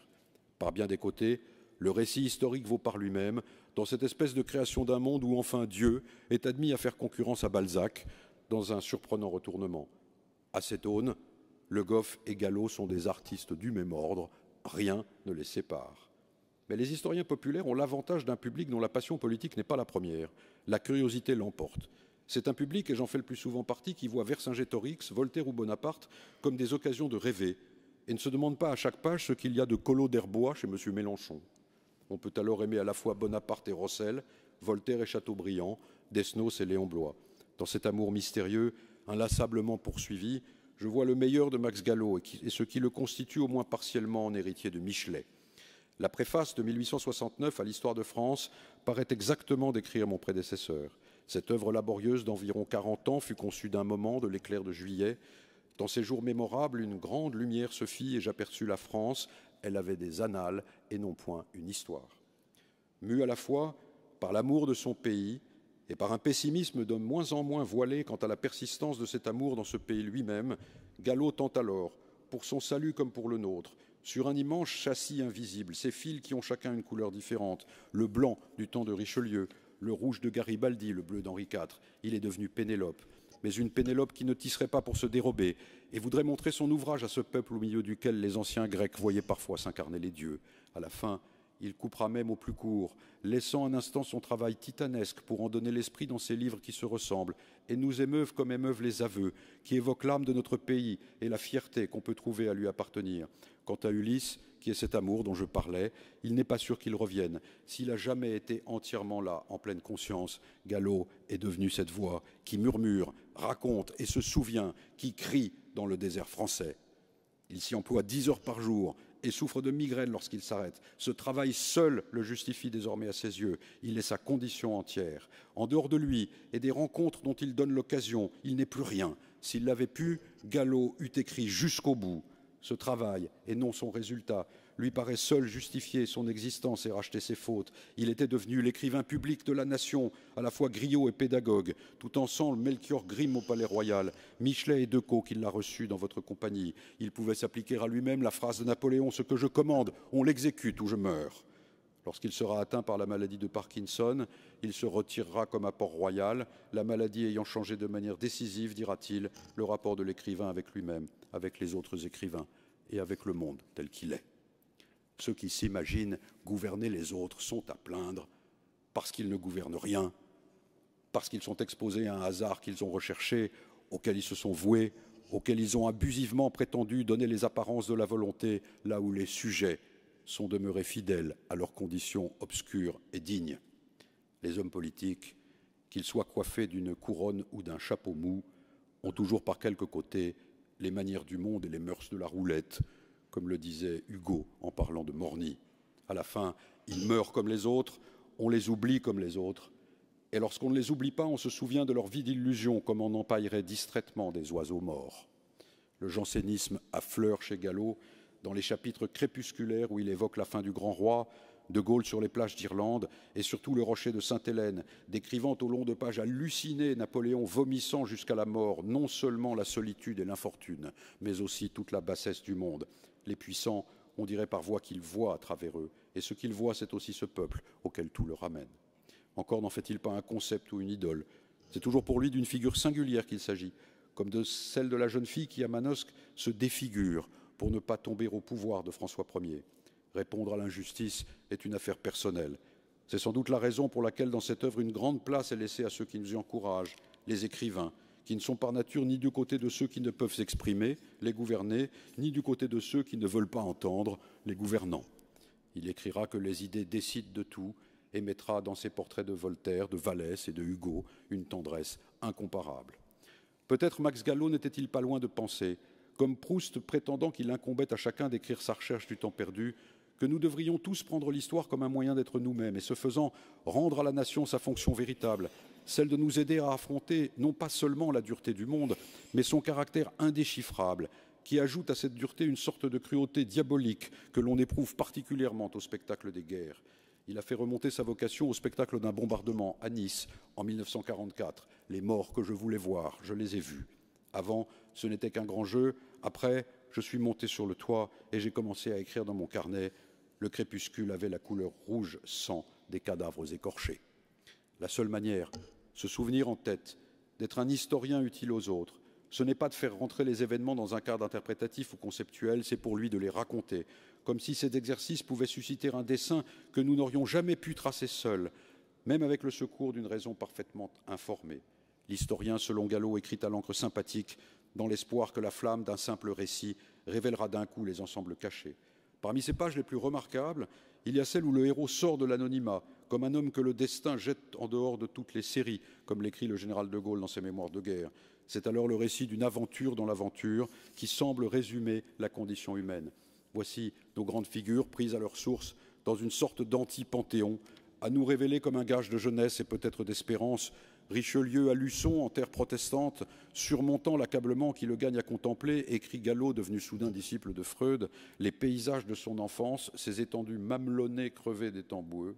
Par bien des côtés, le récit historique vaut par lui-même, dans cette espèce de création d'un monde où enfin Dieu est admis à faire concurrence à Balzac, dans un surprenant retournement. À cette aune, Le Goff et Gallo sont des artistes du même ordre, rien ne les sépare. Mais les historiens populaires ont l'avantage d'un public dont la passion politique n'est pas la première. La curiosité l'emporte. C'est un public, et j'en fais le plus souvent partie, qui voit Vercingétorix, Voltaire ou Bonaparte comme des occasions de rêver et ne se demande pas à chaque page ce qu'il y a de colo d'Herbois chez M. Mélenchon. On peut alors aimer à la fois Bonaparte et Rossel, Voltaire et Chateaubriand, Desnos et Léon Blois. Dans cet amour mystérieux, inlassablement poursuivi, je vois le meilleur de Max Gallo et, et ce qui le constitue au moins partiellement en héritier de Michelet. La préface de 1869 à l'histoire de France paraît exactement décrire mon prédécesseur. Cette œuvre laborieuse d'environ 40 ans fut conçue d'un moment, de l'éclair de juillet. Dans ces jours mémorables, une grande lumière se fit et j'aperçus la France. Elle avait des annales et non point une histoire. Mue à la fois par l'amour de son pays et par un pessimisme de moins en moins voilé quant à la persistance de cet amour dans ce pays lui-même, Gallo tente alors, pour son salut comme pour le nôtre, sur un immense châssis invisible, ces fils qui ont chacun une couleur différente, le blanc du temps de Richelieu, le rouge de Garibaldi, le bleu d'Henri IV, il est devenu Pénélope, mais une Pénélope qui ne tisserait pas pour se dérober, et voudrait montrer son ouvrage à ce peuple au milieu duquel les anciens Grecs voyaient parfois s'incarner les dieux. À la fin, il coupera même au plus court, laissant un instant son travail titanesque pour en donner l'esprit dans ses livres qui se ressemblent et nous émeuvent comme émeuvent les aveux, qui évoquent l'âme de notre pays et la fierté qu'on peut trouver à lui appartenir. Quant à Ulysse, qui est cet amour dont je parlais, il n'est pas sûr qu'il revienne. S'il a jamais été entièrement là, en pleine conscience, Gallo est devenu cette voix qui murmure, raconte et se souvient, qui crie dans le désert français. Il s'y emploie dix heures par jour, et souffre de migraines lorsqu'il s'arrête. Ce travail seul le justifie désormais à ses yeux. Il est sa condition entière. En dehors de lui et des rencontres dont il donne l'occasion, il n'est plus rien. S'il l'avait pu, Gallo eût écrit jusqu'au bout. Ce travail, et non son résultat, lui paraît seul justifier son existence et racheter ses fautes. Il était devenu l'écrivain public de la nation, à la fois griot et pédagogue. Tout ensemble, Melchior Grimm au Palais Royal, Michelet et Decaux qui l'a reçu dans votre compagnie. Il pouvait s'appliquer à lui-même la phrase de Napoléon Ce que je commande, on l'exécute ou je meurs. Lorsqu'il sera atteint par la maladie de Parkinson, il se retirera comme à Port-Royal, la maladie ayant changé de manière décisive, dira-t-il, le rapport de l'écrivain avec lui-même, avec les autres écrivains et avec le monde tel qu'il est. Ceux qui s'imaginent gouverner les autres sont à plaindre parce qu'ils ne gouvernent rien, parce qu'ils sont exposés à un hasard qu'ils ont recherché, auquel ils se sont voués, auquel ils ont abusivement prétendu donner les apparences de la volonté, là où les sujets sont demeurés fidèles à leurs conditions obscures et dignes. Les hommes politiques, qu'ils soient coiffés d'une couronne ou d'un chapeau mou, ont toujours par quelque côté les manières du monde et les mœurs de la roulette, comme le disait Hugo en parlant de Morny. À la fin, ils meurent comme les autres, on les oublie comme les autres. Et lorsqu'on ne les oublie pas, on se souvient de leur vie d'illusion, comme on empaillerait distraitement des oiseaux morts. Le jansénisme affleure chez Gallo dans les chapitres crépusculaires où il évoque la fin du grand roi, de Gaulle sur les plages d'Irlande et surtout le rocher de Sainte-Hélène, décrivant au long de pages hallucinées Napoléon vomissant jusqu'à la mort non seulement la solitude et l'infortune, mais aussi toute la bassesse du monde les puissants, on dirait par voix qu'ils voient à travers eux, et ce qu'ils voient, c'est aussi ce peuple auquel tout le ramène. Encore n'en fait-il pas un concept ou une idole. C'est toujours pour lui d'une figure singulière qu'il s'agit, comme de celle de la jeune fille qui, à Manosque, se défigure pour ne pas tomber au pouvoir de François Ier. Répondre à l'injustice est une affaire personnelle. C'est sans doute la raison pour laquelle, dans cette œuvre, une grande place est laissée à ceux qui nous y encouragent, les écrivains, qui ne sont par nature ni du côté de ceux qui ne peuvent s'exprimer, les gouverner, ni du côté de ceux qui ne veulent pas entendre, les gouvernants. Il écrira que les idées décident de tout et mettra dans ses portraits de Voltaire, de Vallès et de Hugo une tendresse incomparable. Peut-être Max Gallo n'était-il pas loin de penser, comme Proust prétendant qu'il incombait à chacun d'écrire sa recherche du temps perdu, que nous devrions tous prendre l'histoire comme un moyen d'être nous-mêmes et, ce faisant, rendre à la nation sa fonction véritable, celle de nous aider à affronter non pas seulement la dureté du monde, mais son caractère indéchiffrable, qui ajoute à cette dureté une sorte de cruauté diabolique que l'on éprouve particulièrement au spectacle des guerres. Il a fait remonter sa vocation au spectacle d'un bombardement à Nice en 1944. Les morts que je voulais voir, je les ai vus. Avant, ce n'était qu'un grand jeu. Après, je suis monté sur le toit et j'ai commencé à écrire dans mon carnet. Le crépuscule avait la couleur rouge sang des cadavres écorchés. La seule manière ce souvenir en tête, d'être un historien utile aux autres. Ce n'est pas de faire rentrer les événements dans un cadre interprétatif ou conceptuel, c'est pour lui de les raconter, comme si cet exercice pouvait susciter un dessin que nous n'aurions jamais pu tracer seuls, même avec le secours d'une raison parfaitement informée. L'historien, selon Gallo, écrit à l'encre sympathique, dans l'espoir que la flamme d'un simple récit révélera d'un coup les ensembles cachés. Parmi ces pages les plus remarquables, il y a celle où le héros sort de l'anonymat comme un homme que le destin jette en dehors de toutes les séries, comme l'écrit le général de Gaulle dans ses mémoires de guerre. C'est alors le récit d'une aventure dans l'aventure qui semble résumer la condition humaine. Voici nos grandes figures prises à leur source dans une sorte d'anti-panthéon, à nous révéler comme un gage de jeunesse et peut-être d'espérance. Richelieu à Luçon, en terre protestante, surmontant l'accablement qui le gagne à contempler, écrit Gallo, devenu soudain disciple de Freud, les paysages de son enfance, ses étendues mamelonnées crevées des boueux.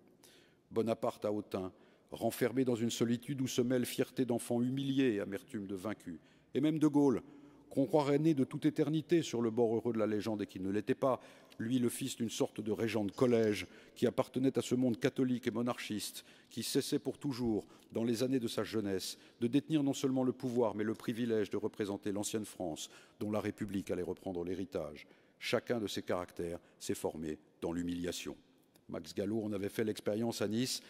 Bonaparte à Hautain, renfermé dans une solitude où se mêlent fierté d'enfant humilié et amertume de vaincu. et même de Gaulle, qu'on croirait né de toute éternité sur le bord heureux de la légende et qui ne l'était pas, lui le fils d'une sorte de régent de collège, qui appartenait à ce monde catholique et monarchiste, qui cessait pour toujours, dans les années de sa jeunesse, de détenir non seulement le pouvoir, mais le privilège de représenter l'ancienne France, dont la République allait reprendre l'héritage. Chacun de ces caractères s'est formé dans l'humiliation. Max Gallo en avait fait l'expérience à Nice.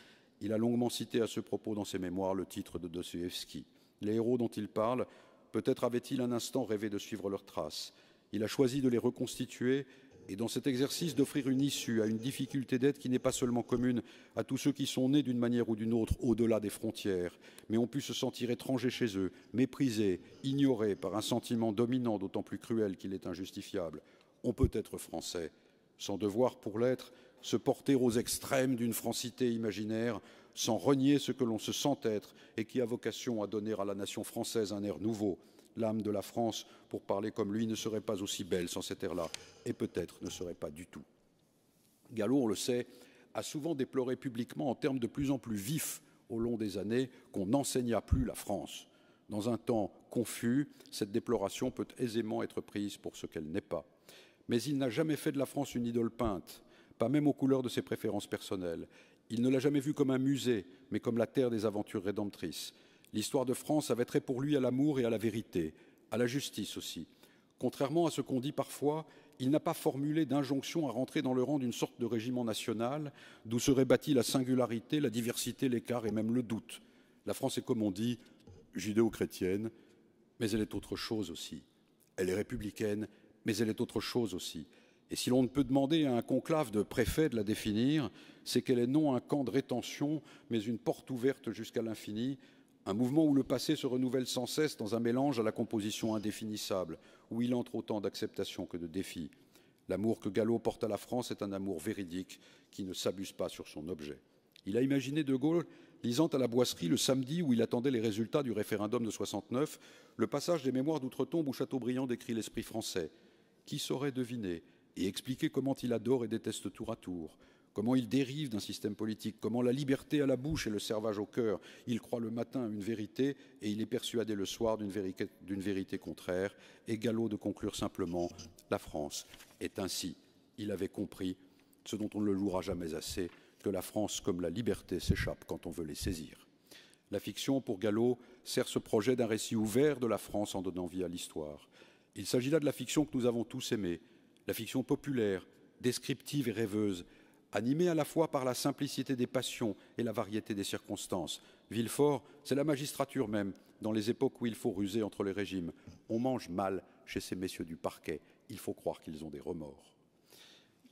Il a longuement cité à ce propos dans ses mémoires le titre de Dostoevsky. Les héros dont il parle, peut-être avait-il un instant rêvé de suivre leurs traces. Il a choisi de les reconstituer et dans cet exercice d'offrir une issue à une difficulté d'aide qui n'est pas seulement commune à tous ceux qui sont nés d'une manière ou d'une autre au-delà des frontières, mais ont pu se sentir étrangers chez eux, méprisés, ignorés par un sentiment dominant d'autant plus cruel qu'il est injustifiable. On peut être français sans devoir pour l'être se porter aux extrêmes d'une francité imaginaire, sans renier ce que l'on se sent être et qui a vocation à donner à la nation française un air nouveau. L'âme de la France, pour parler comme lui, ne serait pas aussi belle sans cet air-là, et peut-être ne serait pas du tout. Gallo, on le sait, a souvent déploré publiquement en termes de plus en plus vifs au long des années qu'on n'enseignât plus la France. Dans un temps confus, cette déploration peut aisément être prise pour ce qu'elle n'est pas. Mais il n'a jamais fait de la France une idole peinte, pas même aux couleurs de ses préférences personnelles. Il ne l'a jamais vue comme un musée, mais comme la terre des aventures rédemptrices. L'histoire de France avait trait pour lui à l'amour et à la vérité, à la justice aussi. Contrairement à ce qu'on dit parfois, il n'a pas formulé d'injonction à rentrer dans le rang d'une sorte de régiment national, d'où serait bâtie la singularité, la diversité, l'écart et même le doute. La France est, comme on dit, judéo-chrétienne, mais elle est autre chose aussi. Elle est républicaine, mais elle est autre chose aussi. Et si l'on ne peut demander à un conclave de préfets de la définir, c'est qu'elle est non un camp de rétention, mais une porte ouverte jusqu'à l'infini, un mouvement où le passé se renouvelle sans cesse dans un mélange à la composition indéfinissable, où il entre autant d'acceptation que de défis. L'amour que Gallo porte à la France est un amour véridique qui ne s'abuse pas sur son objet. Il a imaginé De Gaulle lisant à la boisserie le samedi où il attendait les résultats du référendum de 69, le passage des mémoires d'outre-tombe où Chateaubriand décrit l'esprit français. Qui saurait deviner et expliquer comment il adore et déteste tour à tour, comment il dérive d'un système politique, comment la liberté à la bouche et le servage au cœur, il croit le matin à une vérité et il est persuadé le soir d'une vérité, vérité, contraire, et Gallo de conclure simplement La France est ainsi. Il avait compris, ce dont on ne le louera jamais assez, que la France, comme la liberté, s'échappe quand on veut les saisir. La fiction, pour Gallo, sert ce projet d'un récit ouvert de la France en donnant vie à l'histoire. Il s'agit là de la fiction que nous avons tous aimée, la fiction populaire, descriptive et rêveuse, animée à la fois par la simplicité des passions et la variété des circonstances. Villefort, c'est la magistrature même, dans les époques où il faut ruser entre les régimes. On mange mal chez ces messieurs du parquet. Il faut croire qu'ils ont des remords.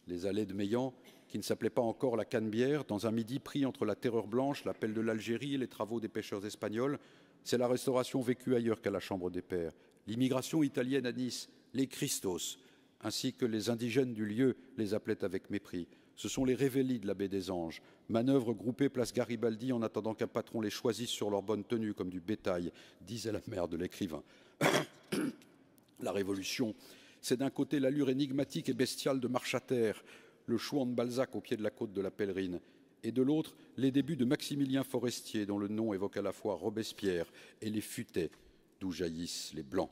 Les allées de Meillan, qui ne s'appelait pas encore la Canebière, dans un midi pris entre la terreur blanche, l'appel de l'Algérie et les travaux des pêcheurs espagnols, c'est la restauration vécue ailleurs qu'à la Chambre des Pairs. L'immigration italienne à Nice, les Christos, ainsi que les indigènes du lieu les appelaient avec mépris. Ce sont les révélis de la baie des anges, manœuvres groupées place Garibaldi en attendant qu'un patron les choisisse sur leur bonne tenue comme du bétail, disait la mère de l'écrivain. la révolution, c'est d'un côté l'allure énigmatique et bestiale de marche à terre, le chouan de Balzac au pied de la côte de la Pèlerine, et de l'autre les débuts de Maximilien Forestier, dont le nom évoque à la fois Robespierre et les Futaies, d'où jaillissent les Blancs.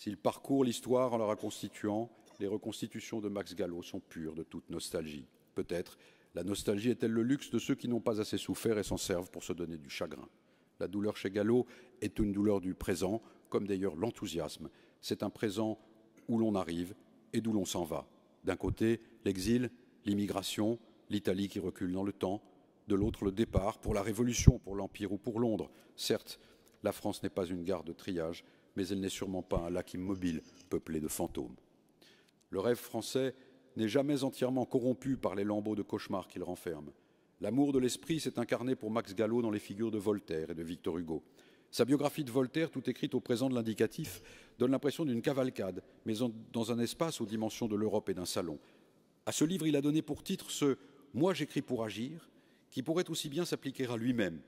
S'il parcourt l'histoire en la reconstituant, les reconstitutions de Max Gallo sont pures de toute nostalgie. Peut-être la nostalgie est-elle le luxe de ceux qui n'ont pas assez souffert et s'en servent pour se donner du chagrin. La douleur chez Gallo est une douleur du présent, comme d'ailleurs l'enthousiasme. C'est un présent où l'on arrive et d'où l'on s'en va. D'un côté, l'exil, l'immigration, l'Italie qui recule dans le temps, de l'autre, le départ pour la Révolution, pour l'Empire ou pour Londres. Certes, la France n'est pas une gare de triage, mais elle n'est sûrement pas un lac immobile peuplé de fantômes. Le rêve français n'est jamais entièrement corrompu par les lambeaux de cauchemar qu'il renferme. L'amour de l'esprit s'est incarné pour Max Gallo dans les figures de Voltaire et de Victor Hugo. Sa biographie de Voltaire, tout écrite au présent de l'indicatif, donne l'impression d'une cavalcade, mais dans un espace aux dimensions de l'Europe et d'un salon. À ce livre, il a donné pour titre ce Moi j'écris pour agir, qui pourrait aussi bien s'appliquer à lui-même.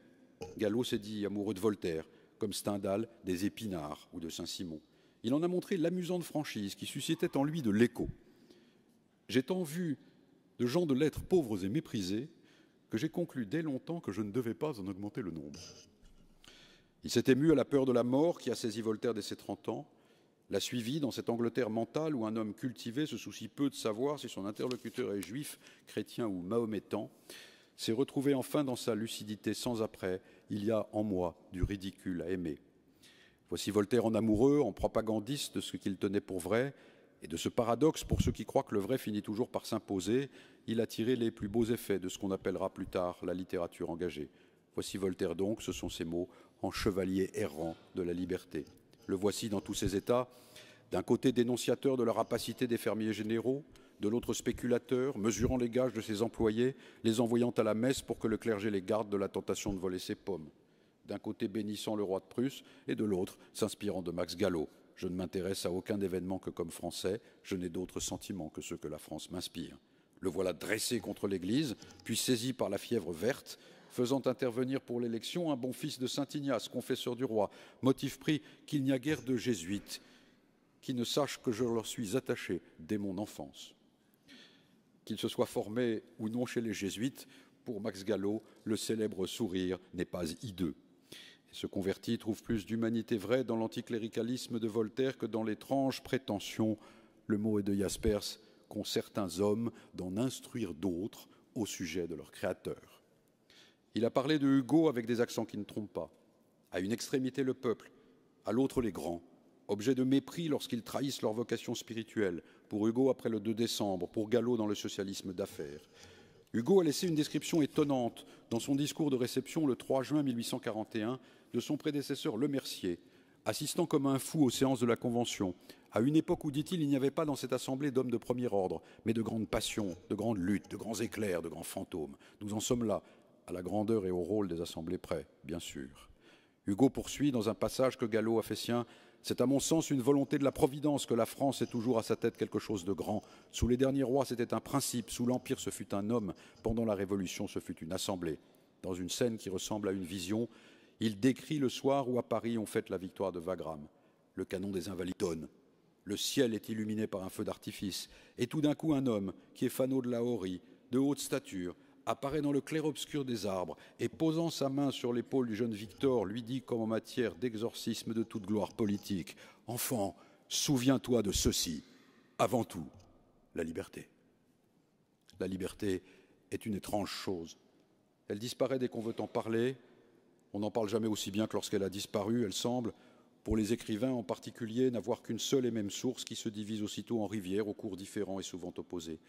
Gallo s'est dit amoureux de Voltaire, comme Stendhal des Épinards ou de Saint-Simon. Il en a montré l'amusante franchise qui suscitait en lui de l'écho. J'ai tant vu de gens de lettres pauvres et méprisés que j'ai conclu dès longtemps que je ne devais pas en augmenter le nombre. Il s'est ému à la peur de la mort qui a saisi Voltaire dès ses 30 ans, l'a suivi dans cette Angleterre mentale où un homme cultivé se soucie peu de savoir si son interlocuteur est juif, chrétien ou mahométan, s'est retrouvé enfin dans sa lucidité sans après il y a en moi du ridicule à aimer. Voici Voltaire en amoureux, en propagandiste de ce qu'il tenait pour vrai, et de ce paradoxe pour ceux qui croient que le vrai finit toujours par s'imposer, il a tiré les plus beaux effets de ce qu'on appellera plus tard la littérature engagée. Voici Voltaire donc, ce sont ses mots, en chevalier errant de la liberté. Le voici dans tous ses états, d'un côté dénonciateur de la rapacité des fermiers généraux, de l'autre spéculateur, mesurant les gages de ses employés, les envoyant à la messe pour que le clergé les garde de la tentation de voler ses pommes. D'un côté bénissant le roi de Prusse et de l'autre s'inspirant de Max Gallo. Je ne m'intéresse à aucun événement que comme Français, je n'ai d'autres sentiments que ceux que la France m'inspire. Le voilà dressé contre l'Église, puis saisi par la fièvre verte, faisant intervenir pour l'élection un bon fils de Saint Ignace, confesseur du roi, motif pris qu'il n'y a guère de jésuites qui ne sachent que je leur suis attaché dès mon enfance qu'il se soit formé ou non chez les jésuites, pour Max Gallo, le célèbre sourire n'est pas hideux. Ce converti trouve plus d'humanité vraie dans l'anticléricalisme de Voltaire que dans l'étrange prétention, le mot est de Jaspers, qu'ont certains hommes d'en instruire d'autres au sujet de leur créateur. Il a parlé de Hugo avec des accents qui ne trompent pas. À une extrémité le peuple, à l'autre les grands, objet de mépris lorsqu'ils trahissent leur vocation spirituelle, pour Hugo après le 2 décembre, pour Gallo dans le socialisme d'affaires. Hugo a laissé une description étonnante dans son discours de réception le 3 juin 1841 de son prédécesseur Le Mercier, assistant comme un fou aux séances de la Convention, à une époque où, dit-il, il n'y avait pas dans cette assemblée d'hommes de premier ordre, mais de grandes passions, de grandes luttes, de grands éclairs, de grands fantômes. Nous en sommes là, à la grandeur et au rôle des assemblées près, bien sûr. Hugo poursuit dans un passage que Gallo a fait sien c'est à mon sens une volonté de la Providence que la France ait toujours à sa tête quelque chose de grand. Sous les derniers rois, c'était un principe. Sous l'Empire, ce fut un homme. Pendant la Révolution, ce fut une assemblée. Dans une scène qui ressemble à une vision, il décrit le soir où à Paris on fête la victoire de Wagram. Le canon des Invalides tonne. Le ciel est illuminé par un feu d'artifice. Et tout d'un coup, un homme qui est fanot de la horie, de haute stature, apparaît dans le clair-obscur des arbres et, posant sa main sur l'épaule du jeune Victor, lui dit comme en matière d'exorcisme de toute gloire politique Enfant, souviens-toi de ceci. Avant tout, la liberté. La liberté est une étrange chose. Elle disparaît dès qu'on veut en parler. On n'en parle jamais aussi bien que lorsqu'elle a disparu, elle semble, pour les écrivains en particulier, n'avoir qu'une seule et même source qui se divise aussitôt en rivières, aux cours différents et souvent opposés.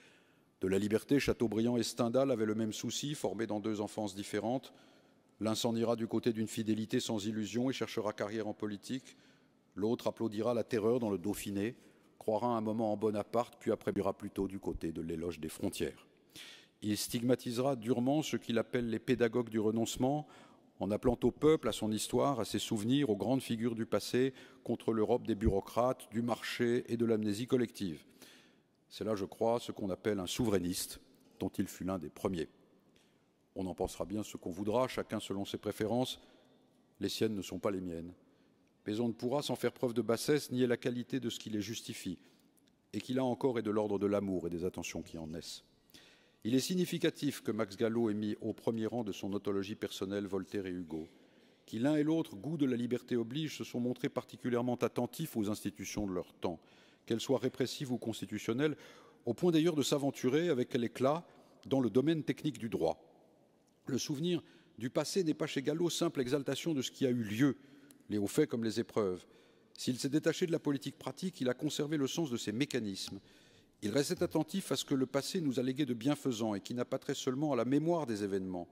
De la liberté, Chateaubriand et Stendhal avaient le même souci, formés dans deux enfances différentes. L'un s'en ira du côté d'une fidélité sans illusion et cherchera carrière en politique. L'autre applaudira la terreur dans le Dauphiné, croira un moment en Bonaparte, puis ira plutôt du côté de l'éloge des frontières. Il stigmatisera durement ce qu'il appelle les pédagogues du renoncement, en appelant au peuple, à son histoire, à ses souvenirs, aux grandes figures du passé, contre l'Europe des bureaucrates, du marché et de l'amnésie collective. C'est là, je crois, ce qu'on appelle un souverainiste, dont il fut l'un des premiers. On en pensera bien ce qu'on voudra, chacun selon ses préférences. Les siennes ne sont pas les miennes. Mais on ne pourra, sans faire preuve de bassesse, nier la qualité de ce qui les justifie, et qui là encore est de l'ordre de l'amour et des attentions qui en naissent. Il est significatif que Max Gallo ait mis au premier rang de son autologie personnelle Voltaire et Hugo, qui l'un et l'autre, goût de la liberté oblige, se sont montrés particulièrement attentifs aux institutions de leur temps, qu'elles soient répressives ou constitutionnelles, au point d'ailleurs de s'aventurer avec l'éclat dans le domaine technique du droit. Le souvenir du passé n'est pas chez Gallo simple exaltation de ce qui a eu lieu, les hauts faits comme les épreuves. S'il s'est détaché de la politique pratique, il a conservé le sens de ses mécanismes. Il restait attentif à ce que le passé nous a légué de bienfaisant et qui n'a pas trait seulement à la mémoire des événements,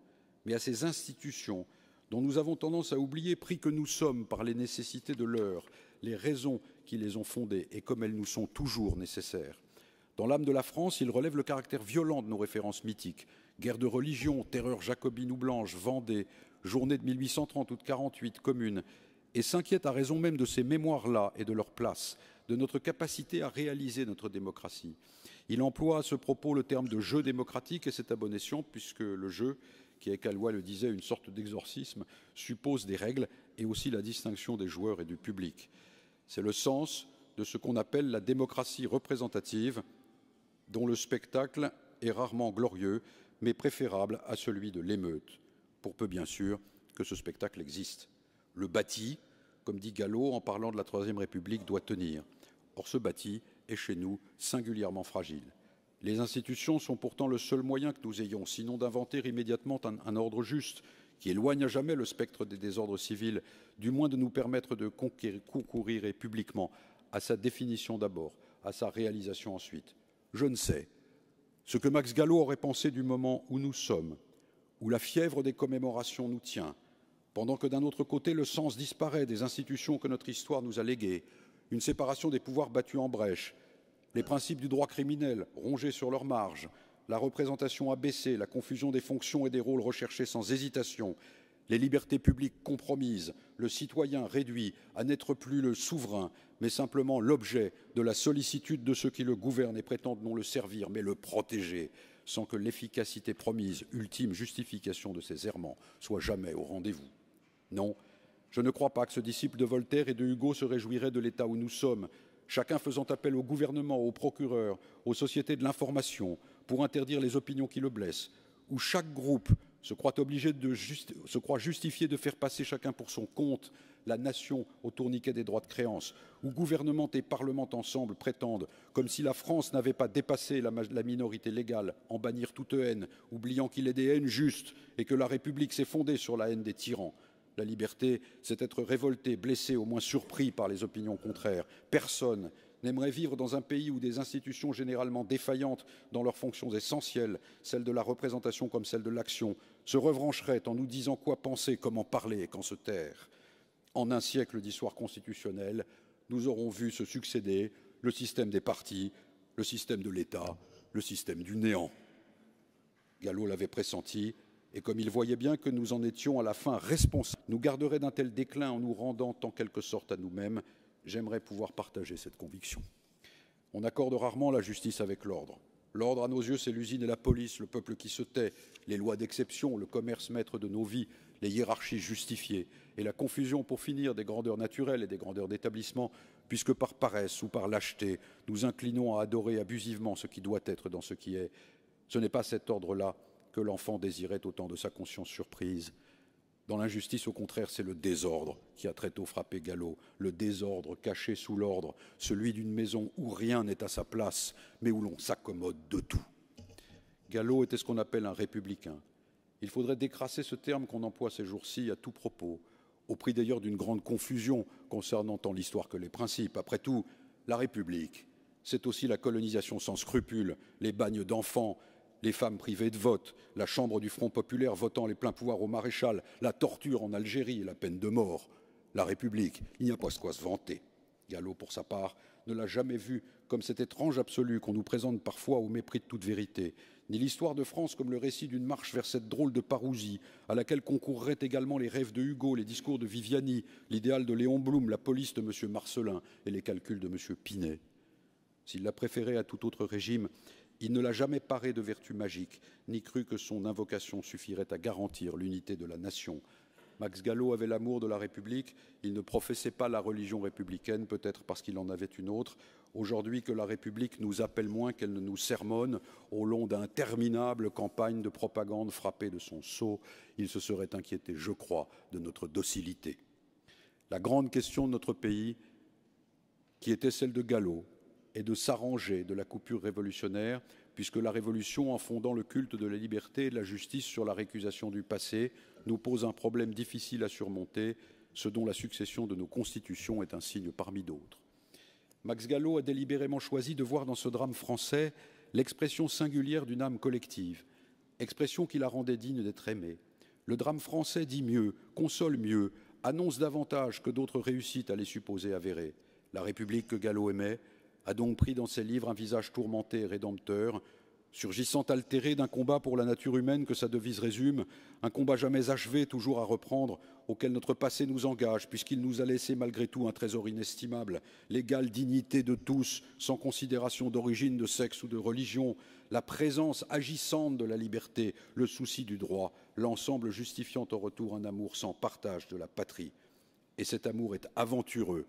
mais à ses institutions, dont nous avons tendance à oublier, pris que nous sommes par les nécessités de l'heure, les raisons qui les ont fondées et comme elles nous sont toujours nécessaires. Dans l'âme de la France, il relève le caractère violent de nos références mythiques. Guerre de religion, terreur jacobine ou blanche, Vendée, journée de 1830 ou de 48, commune, et s'inquiète à raison même de ces mémoires-là et de leur place, de notre capacité à réaliser notre démocratie. Il emploie à ce propos le terme de jeu démocratique, et c'est à bon escient, puisque le jeu qui, est le disait, une sorte d'exorcisme, suppose des règles et aussi la distinction des joueurs et du public. C'est le sens de ce qu'on appelle la démocratie représentative, dont le spectacle est rarement glorieux, mais préférable à celui de l'émeute, pour peu bien sûr que ce spectacle existe. Le bâti, comme dit Gallo en parlant de la Troisième République, doit tenir. Or ce bâti est chez nous singulièrement fragile. Les institutions sont pourtant le seul moyen que nous ayons, sinon d'inventer immédiatement un, ordre juste qui éloigne à jamais le spectre des désordres civils, du moins de nous permettre de concourir et publiquement à sa définition d'abord, à sa réalisation ensuite. Je ne sais ce que Max Gallo aurait pensé du moment où nous sommes, où la fièvre des commémorations nous tient, pendant que d'un autre côté le sens disparaît des institutions que notre histoire nous a léguées, une séparation des pouvoirs battue en brèche, les principes du droit criminel rongés sur leurs marges, la représentation abaissée, la confusion des fonctions et des rôles recherchés sans hésitation, les libertés publiques compromises, le citoyen réduit à n'être plus le souverain, mais simplement l'objet de la sollicitude de ceux qui le gouvernent et prétendent non le servir, mais le protéger, sans que l'efficacité promise, ultime justification de ces errements, soit jamais au rendez-vous. Non, je ne crois pas que ce disciple de Voltaire et de Hugo se réjouirait de l'état où nous sommes, chacun faisant appel au gouvernement, aux procureurs, aux sociétés de l'information, pour interdire les opinions qui le blessent, où chaque groupe se croit, obligé de se croit justifié de faire passer chacun pour son compte la nation au tourniquet des droits de créance, où gouvernement et parlement ensemble prétendent, comme si la France n'avait pas dépassé la, minorité légale, en bannir toute haine, oubliant qu'il est des haines justes et que la République s'est fondée sur la haine des tyrans, la liberté, c'est être révolté, blessé, au moins surpris par les opinions contraires. Personne n'aimerait vivre dans un pays où des institutions généralement défaillantes dans leurs fonctions essentielles, celles de la représentation comme celles de l'action, se revancheraient en nous disant quoi penser, comment parler et quand se taire. En un siècle d'histoire constitutionnelle, nous aurons vu se succéder le système des partis, le système de l'État, le système du néant. Gallo l'avait pressenti, et comme il voyait bien que nous en étions à la fin responsables, nous garderait d'un tel déclin en nous rendant en quelque sorte à nous-mêmes, j'aimerais pouvoir partager cette conviction. On accorde rarement la justice avec l'ordre. L'ordre, à nos yeux, c'est l'usine et la police, le peuple qui se tait, les lois d'exception, le commerce maître de nos vies, les hiérarchies justifiées, et la confusion, pour finir, des grandeurs naturelles et des grandeurs d'établissement, puisque par paresse ou par lâcheté, nous inclinons à adorer abusivement ce qui doit être dans ce qui est. Ce n'est pas cet ordre-là que l'enfant désirait autant de sa conscience surprise. Dans l'injustice, au contraire, c'est le désordre qui a très tôt frappé Gallo, le désordre caché sous l'ordre, celui d'une maison où rien n'est à sa place, mais où l'on s'accommode de tout. Gallo était ce qu'on appelle un républicain. Il faudrait décrasser ce terme qu'on emploie ces jours-ci à tout propos, au prix d'ailleurs d'une grande confusion concernant tant l'histoire que les principes. Après tout, la République, c'est aussi la colonisation sans scrupules, les bagnes d'enfants, les femmes privées de vote, la chambre du Front populaire votant les pleins pouvoirs au maréchal, la torture en Algérie et la peine de mort. La République, il n'y a pas ce quoi se vanter. Gallo, pour sa part, ne l'a jamais vu comme cet étrange absolu qu'on nous présente parfois au mépris de toute vérité, ni l'histoire de France comme le récit d'une marche vers cette drôle de parousie, à laquelle concourraient également les rêves de Hugo, les discours de Viviani, l'idéal de Léon Blum, la police de M. Marcelin et les calculs de M. Pinet. S'il l'a préféré à tout autre régime, il ne l'a jamais paré de vertus magiques, ni cru que son invocation suffirait à garantir l'unité de la nation. Max Gallo avait l'amour de la République, il ne professait pas la religion républicaine, peut-être parce qu'il en avait une autre. Aujourd'hui que la République nous appelle moins qu'elle ne nous sermonne, au long d'interminables campagnes de propagande frappées de son sceau, il se serait inquiété, je crois, de notre docilité. La grande question de notre pays, qui était celle de Gallo, et de s'arranger de la coupure révolutionnaire, puisque la Révolution, en fondant le culte de la liberté et de la justice sur la récusation du passé, nous pose un problème difficile à surmonter, ce dont la succession de nos constitutions est un signe parmi d'autres. Max Gallo a délibérément choisi de voir dans ce drame français l'expression singulière d'une âme collective, expression qui la rendait digne d'être aimée. Le drame français dit mieux, console mieux, annonce davantage que d'autres réussites à les supposer avérées. La République que Gallo aimait, a donc pris dans ses livres un visage tourmenté et rédempteur, surgissant altéré d'un combat pour la nature humaine que sa devise résume, un combat jamais achevé, toujours à reprendre, auquel notre passé nous engage, puisqu'il nous a laissé malgré tout un trésor inestimable, l'égale dignité de tous, sans considération d'origine, de sexe ou de religion, la présence agissante de la liberté, le souci du droit, l'ensemble justifiant en retour un amour sans partage de la patrie. Et cet amour est aventureux,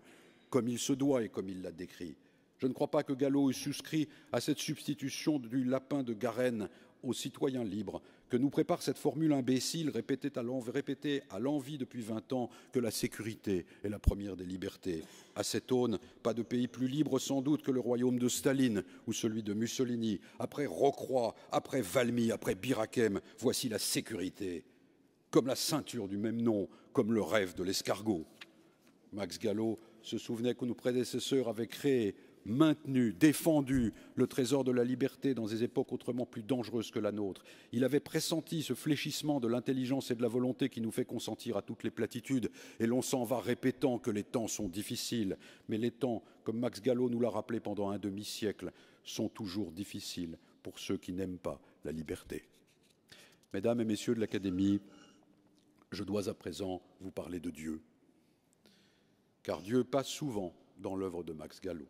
comme il se doit et comme il l'a décrit. Je ne crois pas que Gallo ait souscrit à cette substitution du lapin de Garenne aux citoyens libres, que nous prépare cette formule imbécile répétée à l'envie depuis 20 ans que la sécurité est la première des libertés. À cette aune, pas de pays plus libre sans doute que le royaume de Staline ou celui de Mussolini. Après Rocroi, après Valmy, après Birakem, voici la sécurité, comme la ceinture du même nom, comme le rêve de l'escargot. Max Gallo se souvenait que nos prédécesseurs avaient créé maintenu, défendu le trésor de la liberté dans des époques autrement plus dangereuses que la nôtre. Il avait pressenti ce fléchissement de l'intelligence et de la volonté qui nous fait consentir à toutes les platitudes, et l'on s'en va répétant que les temps sont difficiles, mais les temps, comme Max Gallo nous l'a rappelé pendant un demi-siècle, sont toujours difficiles pour ceux qui n'aiment pas la liberté. Mesdames et Messieurs de l'Académie, je dois à présent vous parler de Dieu, car Dieu passe souvent dans l'œuvre de Max Gallo.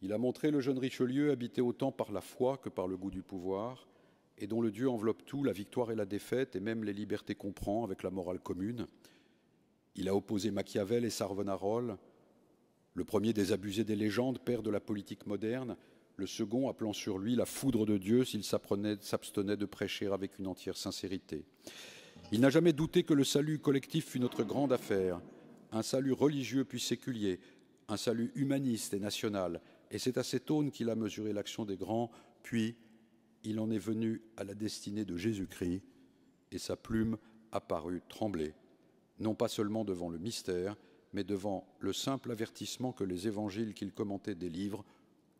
Il a montré le jeune Richelieu habité autant par la foi que par le goût du pouvoir, et dont le Dieu enveloppe tout, la victoire et la défaite, et même les libertés qu'on prend avec la morale commune. Il a opposé Machiavel et Sarvonarole, le premier désabusé des légendes, père de la politique moderne, le second appelant sur lui la foudre de Dieu s'il s'abstenait de prêcher avec une entière sincérité. Il n'a jamais douté que le salut collectif fut notre grande affaire, un salut religieux puis séculier, un salut humaniste et national, et c'est à cette aune qu'il a mesuré l'action des grands, puis il en est venu à la destinée de Jésus-Christ, et sa plume a paru trembler, non pas seulement devant le mystère, mais devant le simple avertissement que les évangiles qu'il commentait délivrent,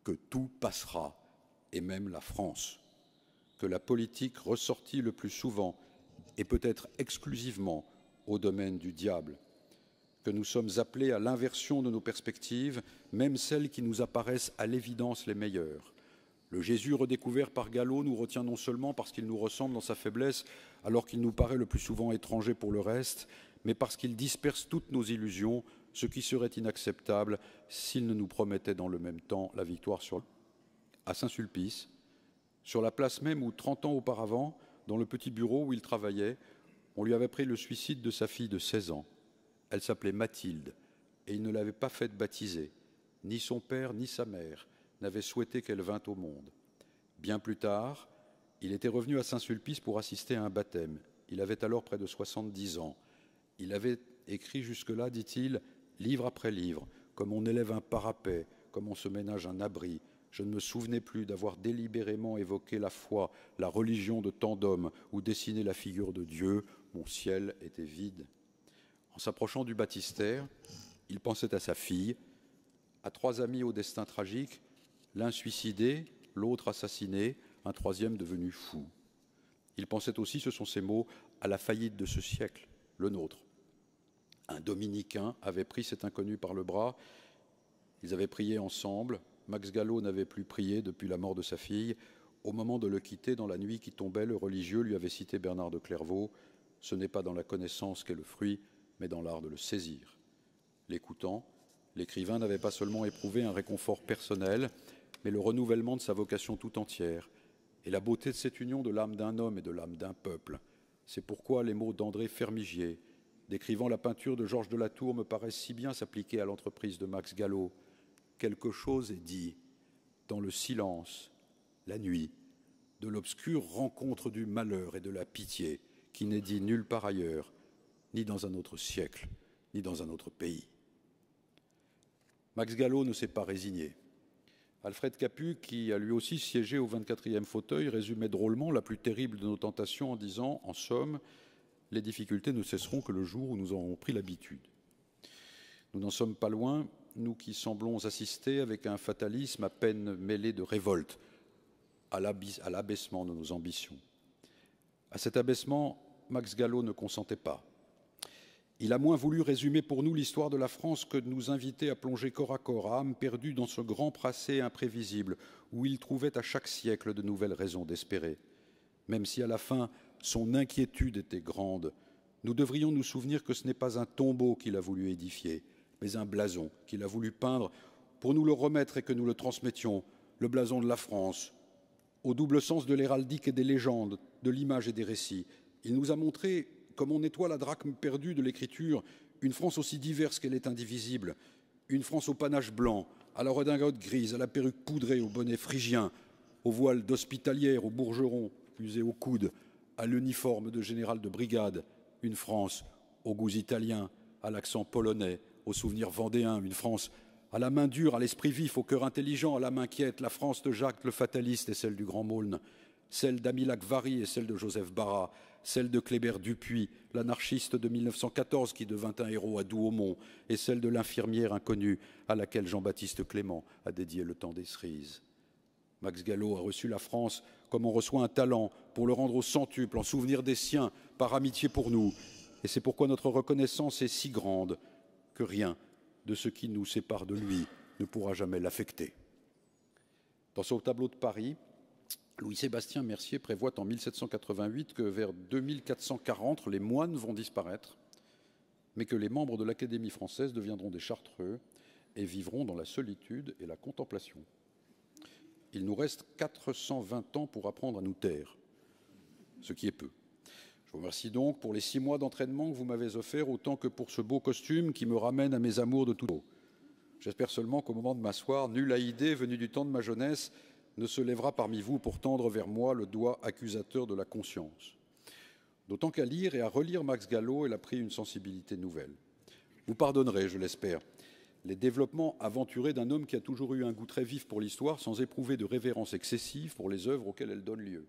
que tout passera, et même la France, que la politique ressortit le plus souvent, et peut-être exclusivement, au domaine du diable, que nous sommes appelés à l'inversion de nos perspectives, même celles qui nous apparaissent à l'évidence les meilleures. Le Jésus redécouvert par Gallo nous retient non seulement parce qu'il nous ressemble dans sa faiblesse, alors qu'il nous paraît le plus souvent étranger pour le reste, mais parce qu'il disperse toutes nos illusions, ce qui serait inacceptable s'il ne nous promettait dans le même temps la victoire sur à Saint-Sulpice, sur la place même où, 30 ans auparavant, dans le petit bureau où il travaillait, on lui avait pris le suicide de sa fille de 16 ans. Elle s'appelait Mathilde, et il ne l'avait pas faite baptiser. Ni son père ni sa mère n'avaient souhaité qu'elle vînt au monde. Bien plus tard, il était revenu à Saint-Sulpice pour assister à un baptême. Il avait alors près de 70 ans. Il avait écrit jusque-là, dit-il, livre après livre, comme on élève un parapet, comme on se ménage un abri. Je ne me souvenais plus d'avoir délibérément évoqué la foi, la religion de tant d'hommes, ou dessiné la figure de Dieu. Mon ciel était vide s'approchant du baptistère, il pensait à sa fille, à trois amis au destin tragique, l'un suicidé, l'autre assassiné, un troisième devenu fou. Il pensait aussi, ce sont ces mots, à la faillite de ce siècle, le nôtre. Un dominicain avait pris cet inconnu par le bras, ils avaient prié ensemble, Max Gallo n'avait plus prié depuis la mort de sa fille, au moment de le quitter, dans la nuit qui tombait, le religieux lui avait cité Bernard de Clairvaux. Ce n'est pas dans la connaissance qu'est le fruit, mais dans l'art de le saisir. L'écoutant, l'écrivain n'avait pas seulement éprouvé un réconfort personnel, mais le renouvellement de sa vocation tout entière, et la beauté de cette union de l'âme d'un homme et de l'âme d'un peuple. C'est pourquoi les mots d'André Fermigier, décrivant la peinture de Georges de la Tour, me paraissent si bien s'appliquer à l'entreprise de Max Gallo. Quelque chose est dit dans le silence, la nuit, de l'obscure rencontre du malheur et de la pitié, qui n'est dit nulle part ailleurs, ni dans un autre siècle, ni dans un autre pays. Max Gallo ne s'est pas résigné. Alfred Capu, qui a lui aussi siégé au 24e fauteuil, résumait drôlement la plus terrible de nos tentations en disant, en somme, les difficultés ne cesseront que le jour où nous aurons pris l'habitude. Nous n'en sommes pas loin, nous qui semblons assister avec un fatalisme à peine mêlé de révolte à l'abaissement de nos ambitions. À cet abaissement, Max Gallo ne consentait pas. Il a moins voulu résumer pour nous l'histoire de la France que de nous inviter à plonger corps à corps, à âme perdue dans ce grand passé imprévisible, où il trouvait à chaque siècle de nouvelles raisons d'espérer. Même si à la fin, son inquiétude était grande, nous devrions nous souvenir que ce n'est pas un tombeau qu'il a voulu édifier, mais un blason qu'il a voulu peindre pour nous le remettre et que nous le transmettions, le blason de la France. Au double sens de l'héraldique et des légendes, de l'image et des récits, il nous a montré comme on nettoie la drachme perdue de l'écriture, une France aussi diverse qu'elle est indivisible, une France au panache blanc, à la redingote grise, à la perruque poudrée, au bonnet phrygien, au voiles d'hospitalière, aux bourgerons, usé aux coude, à l'uniforme de général de brigade, une France aux goûts italiens, à l'accent polonais, aux souvenirs vendéens, une France à la main dure, à l'esprit vif, au cœur intelligent, à la main inquiète, la France de Jacques le fataliste et celle du Grand Maulne, celle d'Amilac Vary et celle de Joseph Barra, celle de Kléber Dupuis, l'anarchiste de 1914 qui devint un héros à Douaumont, et celle de l'infirmière inconnue à laquelle Jean-Baptiste Clément a dédié le temps des cerises. Max Gallo a reçu la France comme on reçoit un talent pour le rendre au centuple, en souvenir des siens, par amitié pour nous. Et c'est pourquoi notre reconnaissance est si grande que rien de ce qui nous sépare de lui ne pourra jamais l'affecter. Dans son tableau de Paris, Louis-Sébastien Mercier prévoit en 1788 que vers 2440, les moines vont disparaître, mais que les membres de l'Académie française deviendront des chartreux et vivront dans la solitude et la contemplation. Il nous reste 420 ans pour apprendre à nous taire, ce qui est peu. Je vous remercie donc pour les six mois d'entraînement que vous m'avez offert, autant que pour ce beau costume qui me ramène à mes amours de tout haut. J'espère seulement qu'au moment de m'asseoir, nulle à idée, venue du temps de ma jeunesse, ne se lèvera parmi vous pour tendre vers moi le doigt accusateur de la conscience. D'autant qu'à lire et à relire Max Gallo, elle a pris une sensibilité nouvelle. Vous pardonnerez, je l'espère, les développements aventurés d'un homme qui a toujours eu un goût très vif pour l'histoire sans éprouver de révérence excessive pour les œuvres auxquelles elle donne lieu.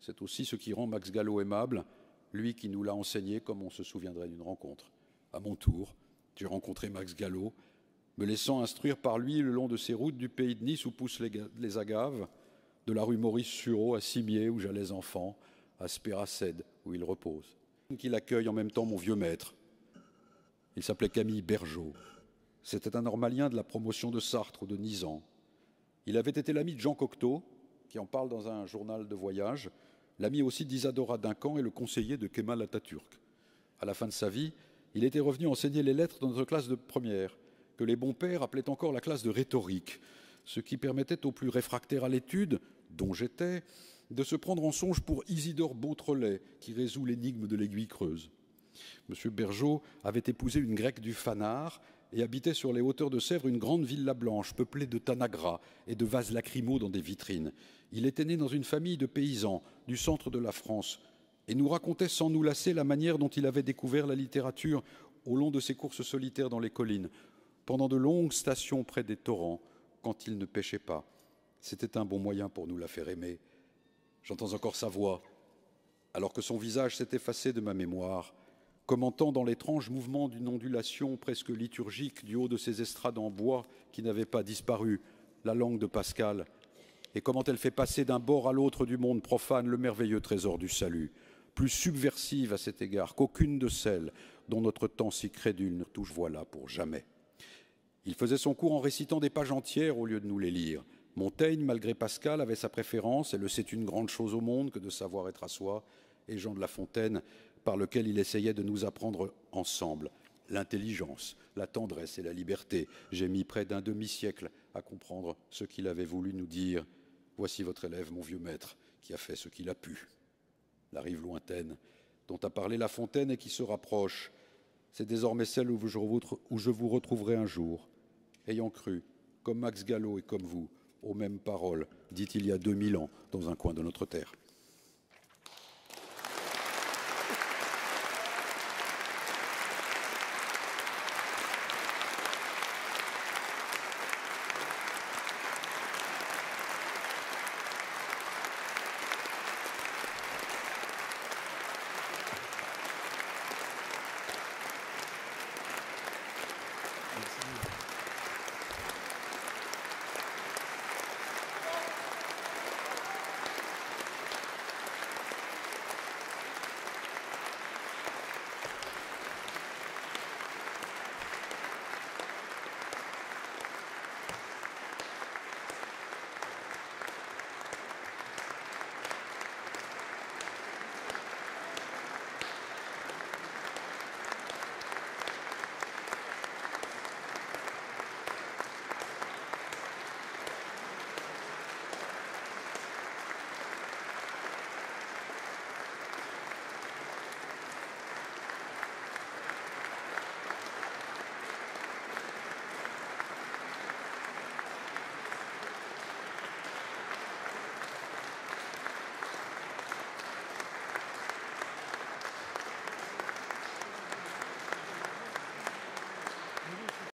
C'est aussi ce qui rend Max Gallo aimable, lui qui nous l'a enseigné comme on se souviendrait d'une rencontre. À mon tour, j'ai rencontré Max Gallo, me laissant instruire par lui le long de ces routes du pays de Nice où poussent les, agaves, de la rue Maurice-Sureau à Simier où j'allais enfant, à Spéracède où il repose. Qu'il accueille en même temps mon vieux maître. Il s'appelait Camille Bergeau. C'était un normalien de la promotion de Sartre ou de Nizan. Il avait été l'ami de Jean Cocteau, qui en parle dans un journal de voyage, l'ami aussi d'Isadora Duncan et le conseiller de Kemal Atatürk. À la fin de sa vie, il était revenu enseigner les lettres dans notre classe de première que les bons pères appelaient encore la classe de rhétorique, ce qui permettait aux plus réfractaires à l'étude, dont j'étais, de se prendre en songe pour Isidore Beautrelet, qui résout l'énigme de l'aiguille creuse. M. Bergeot avait épousé une grecque du Fanard et habitait sur les hauteurs de Sèvres une grande villa blanche peuplée de tanagra et de vases lacrymaux dans des vitrines. Il était né dans une famille de paysans du centre de la France et nous racontait sans nous lasser la manière dont il avait découvert la littérature au long de ses courses solitaires dans les collines, pendant de longues stations près des torrents quand il ne pêchait pas. C'était un bon moyen pour nous la faire aimer. J'entends encore sa voix, alors que son visage s'est effacé de ma mémoire, commentant dans l'étrange mouvement d'une ondulation presque liturgique du haut de ces estrades en bois qui n'avaient pas disparu, la langue de Pascal, et comment elle fait passer d'un bord à l'autre du monde profane le merveilleux trésor du salut, plus subversive à cet égard qu'aucune de celles dont notre temps si crédule ne touche voilà pour jamais. Il faisait son cours en récitant des pages entières au lieu de nous les lire. Montaigne, malgré Pascal, avait sa préférence, et le sait une grande chose au monde que de savoir être à soi, et Jean de La Fontaine, par lequel il essayait de nous apprendre ensemble l'intelligence, la tendresse et la liberté. J'ai mis près d'un demi-siècle à comprendre ce qu'il avait voulu nous dire. Voici votre élève, mon vieux maître, qui a fait ce qu'il a pu. La rive lointaine, dont a parlé La Fontaine et qui se rapproche, c'est désormais celle où je vous retrouverai un jour ayant cru, comme Max Gallo et comme vous, aux mêmes paroles dites il y a 2000 ans dans un coin de notre terre.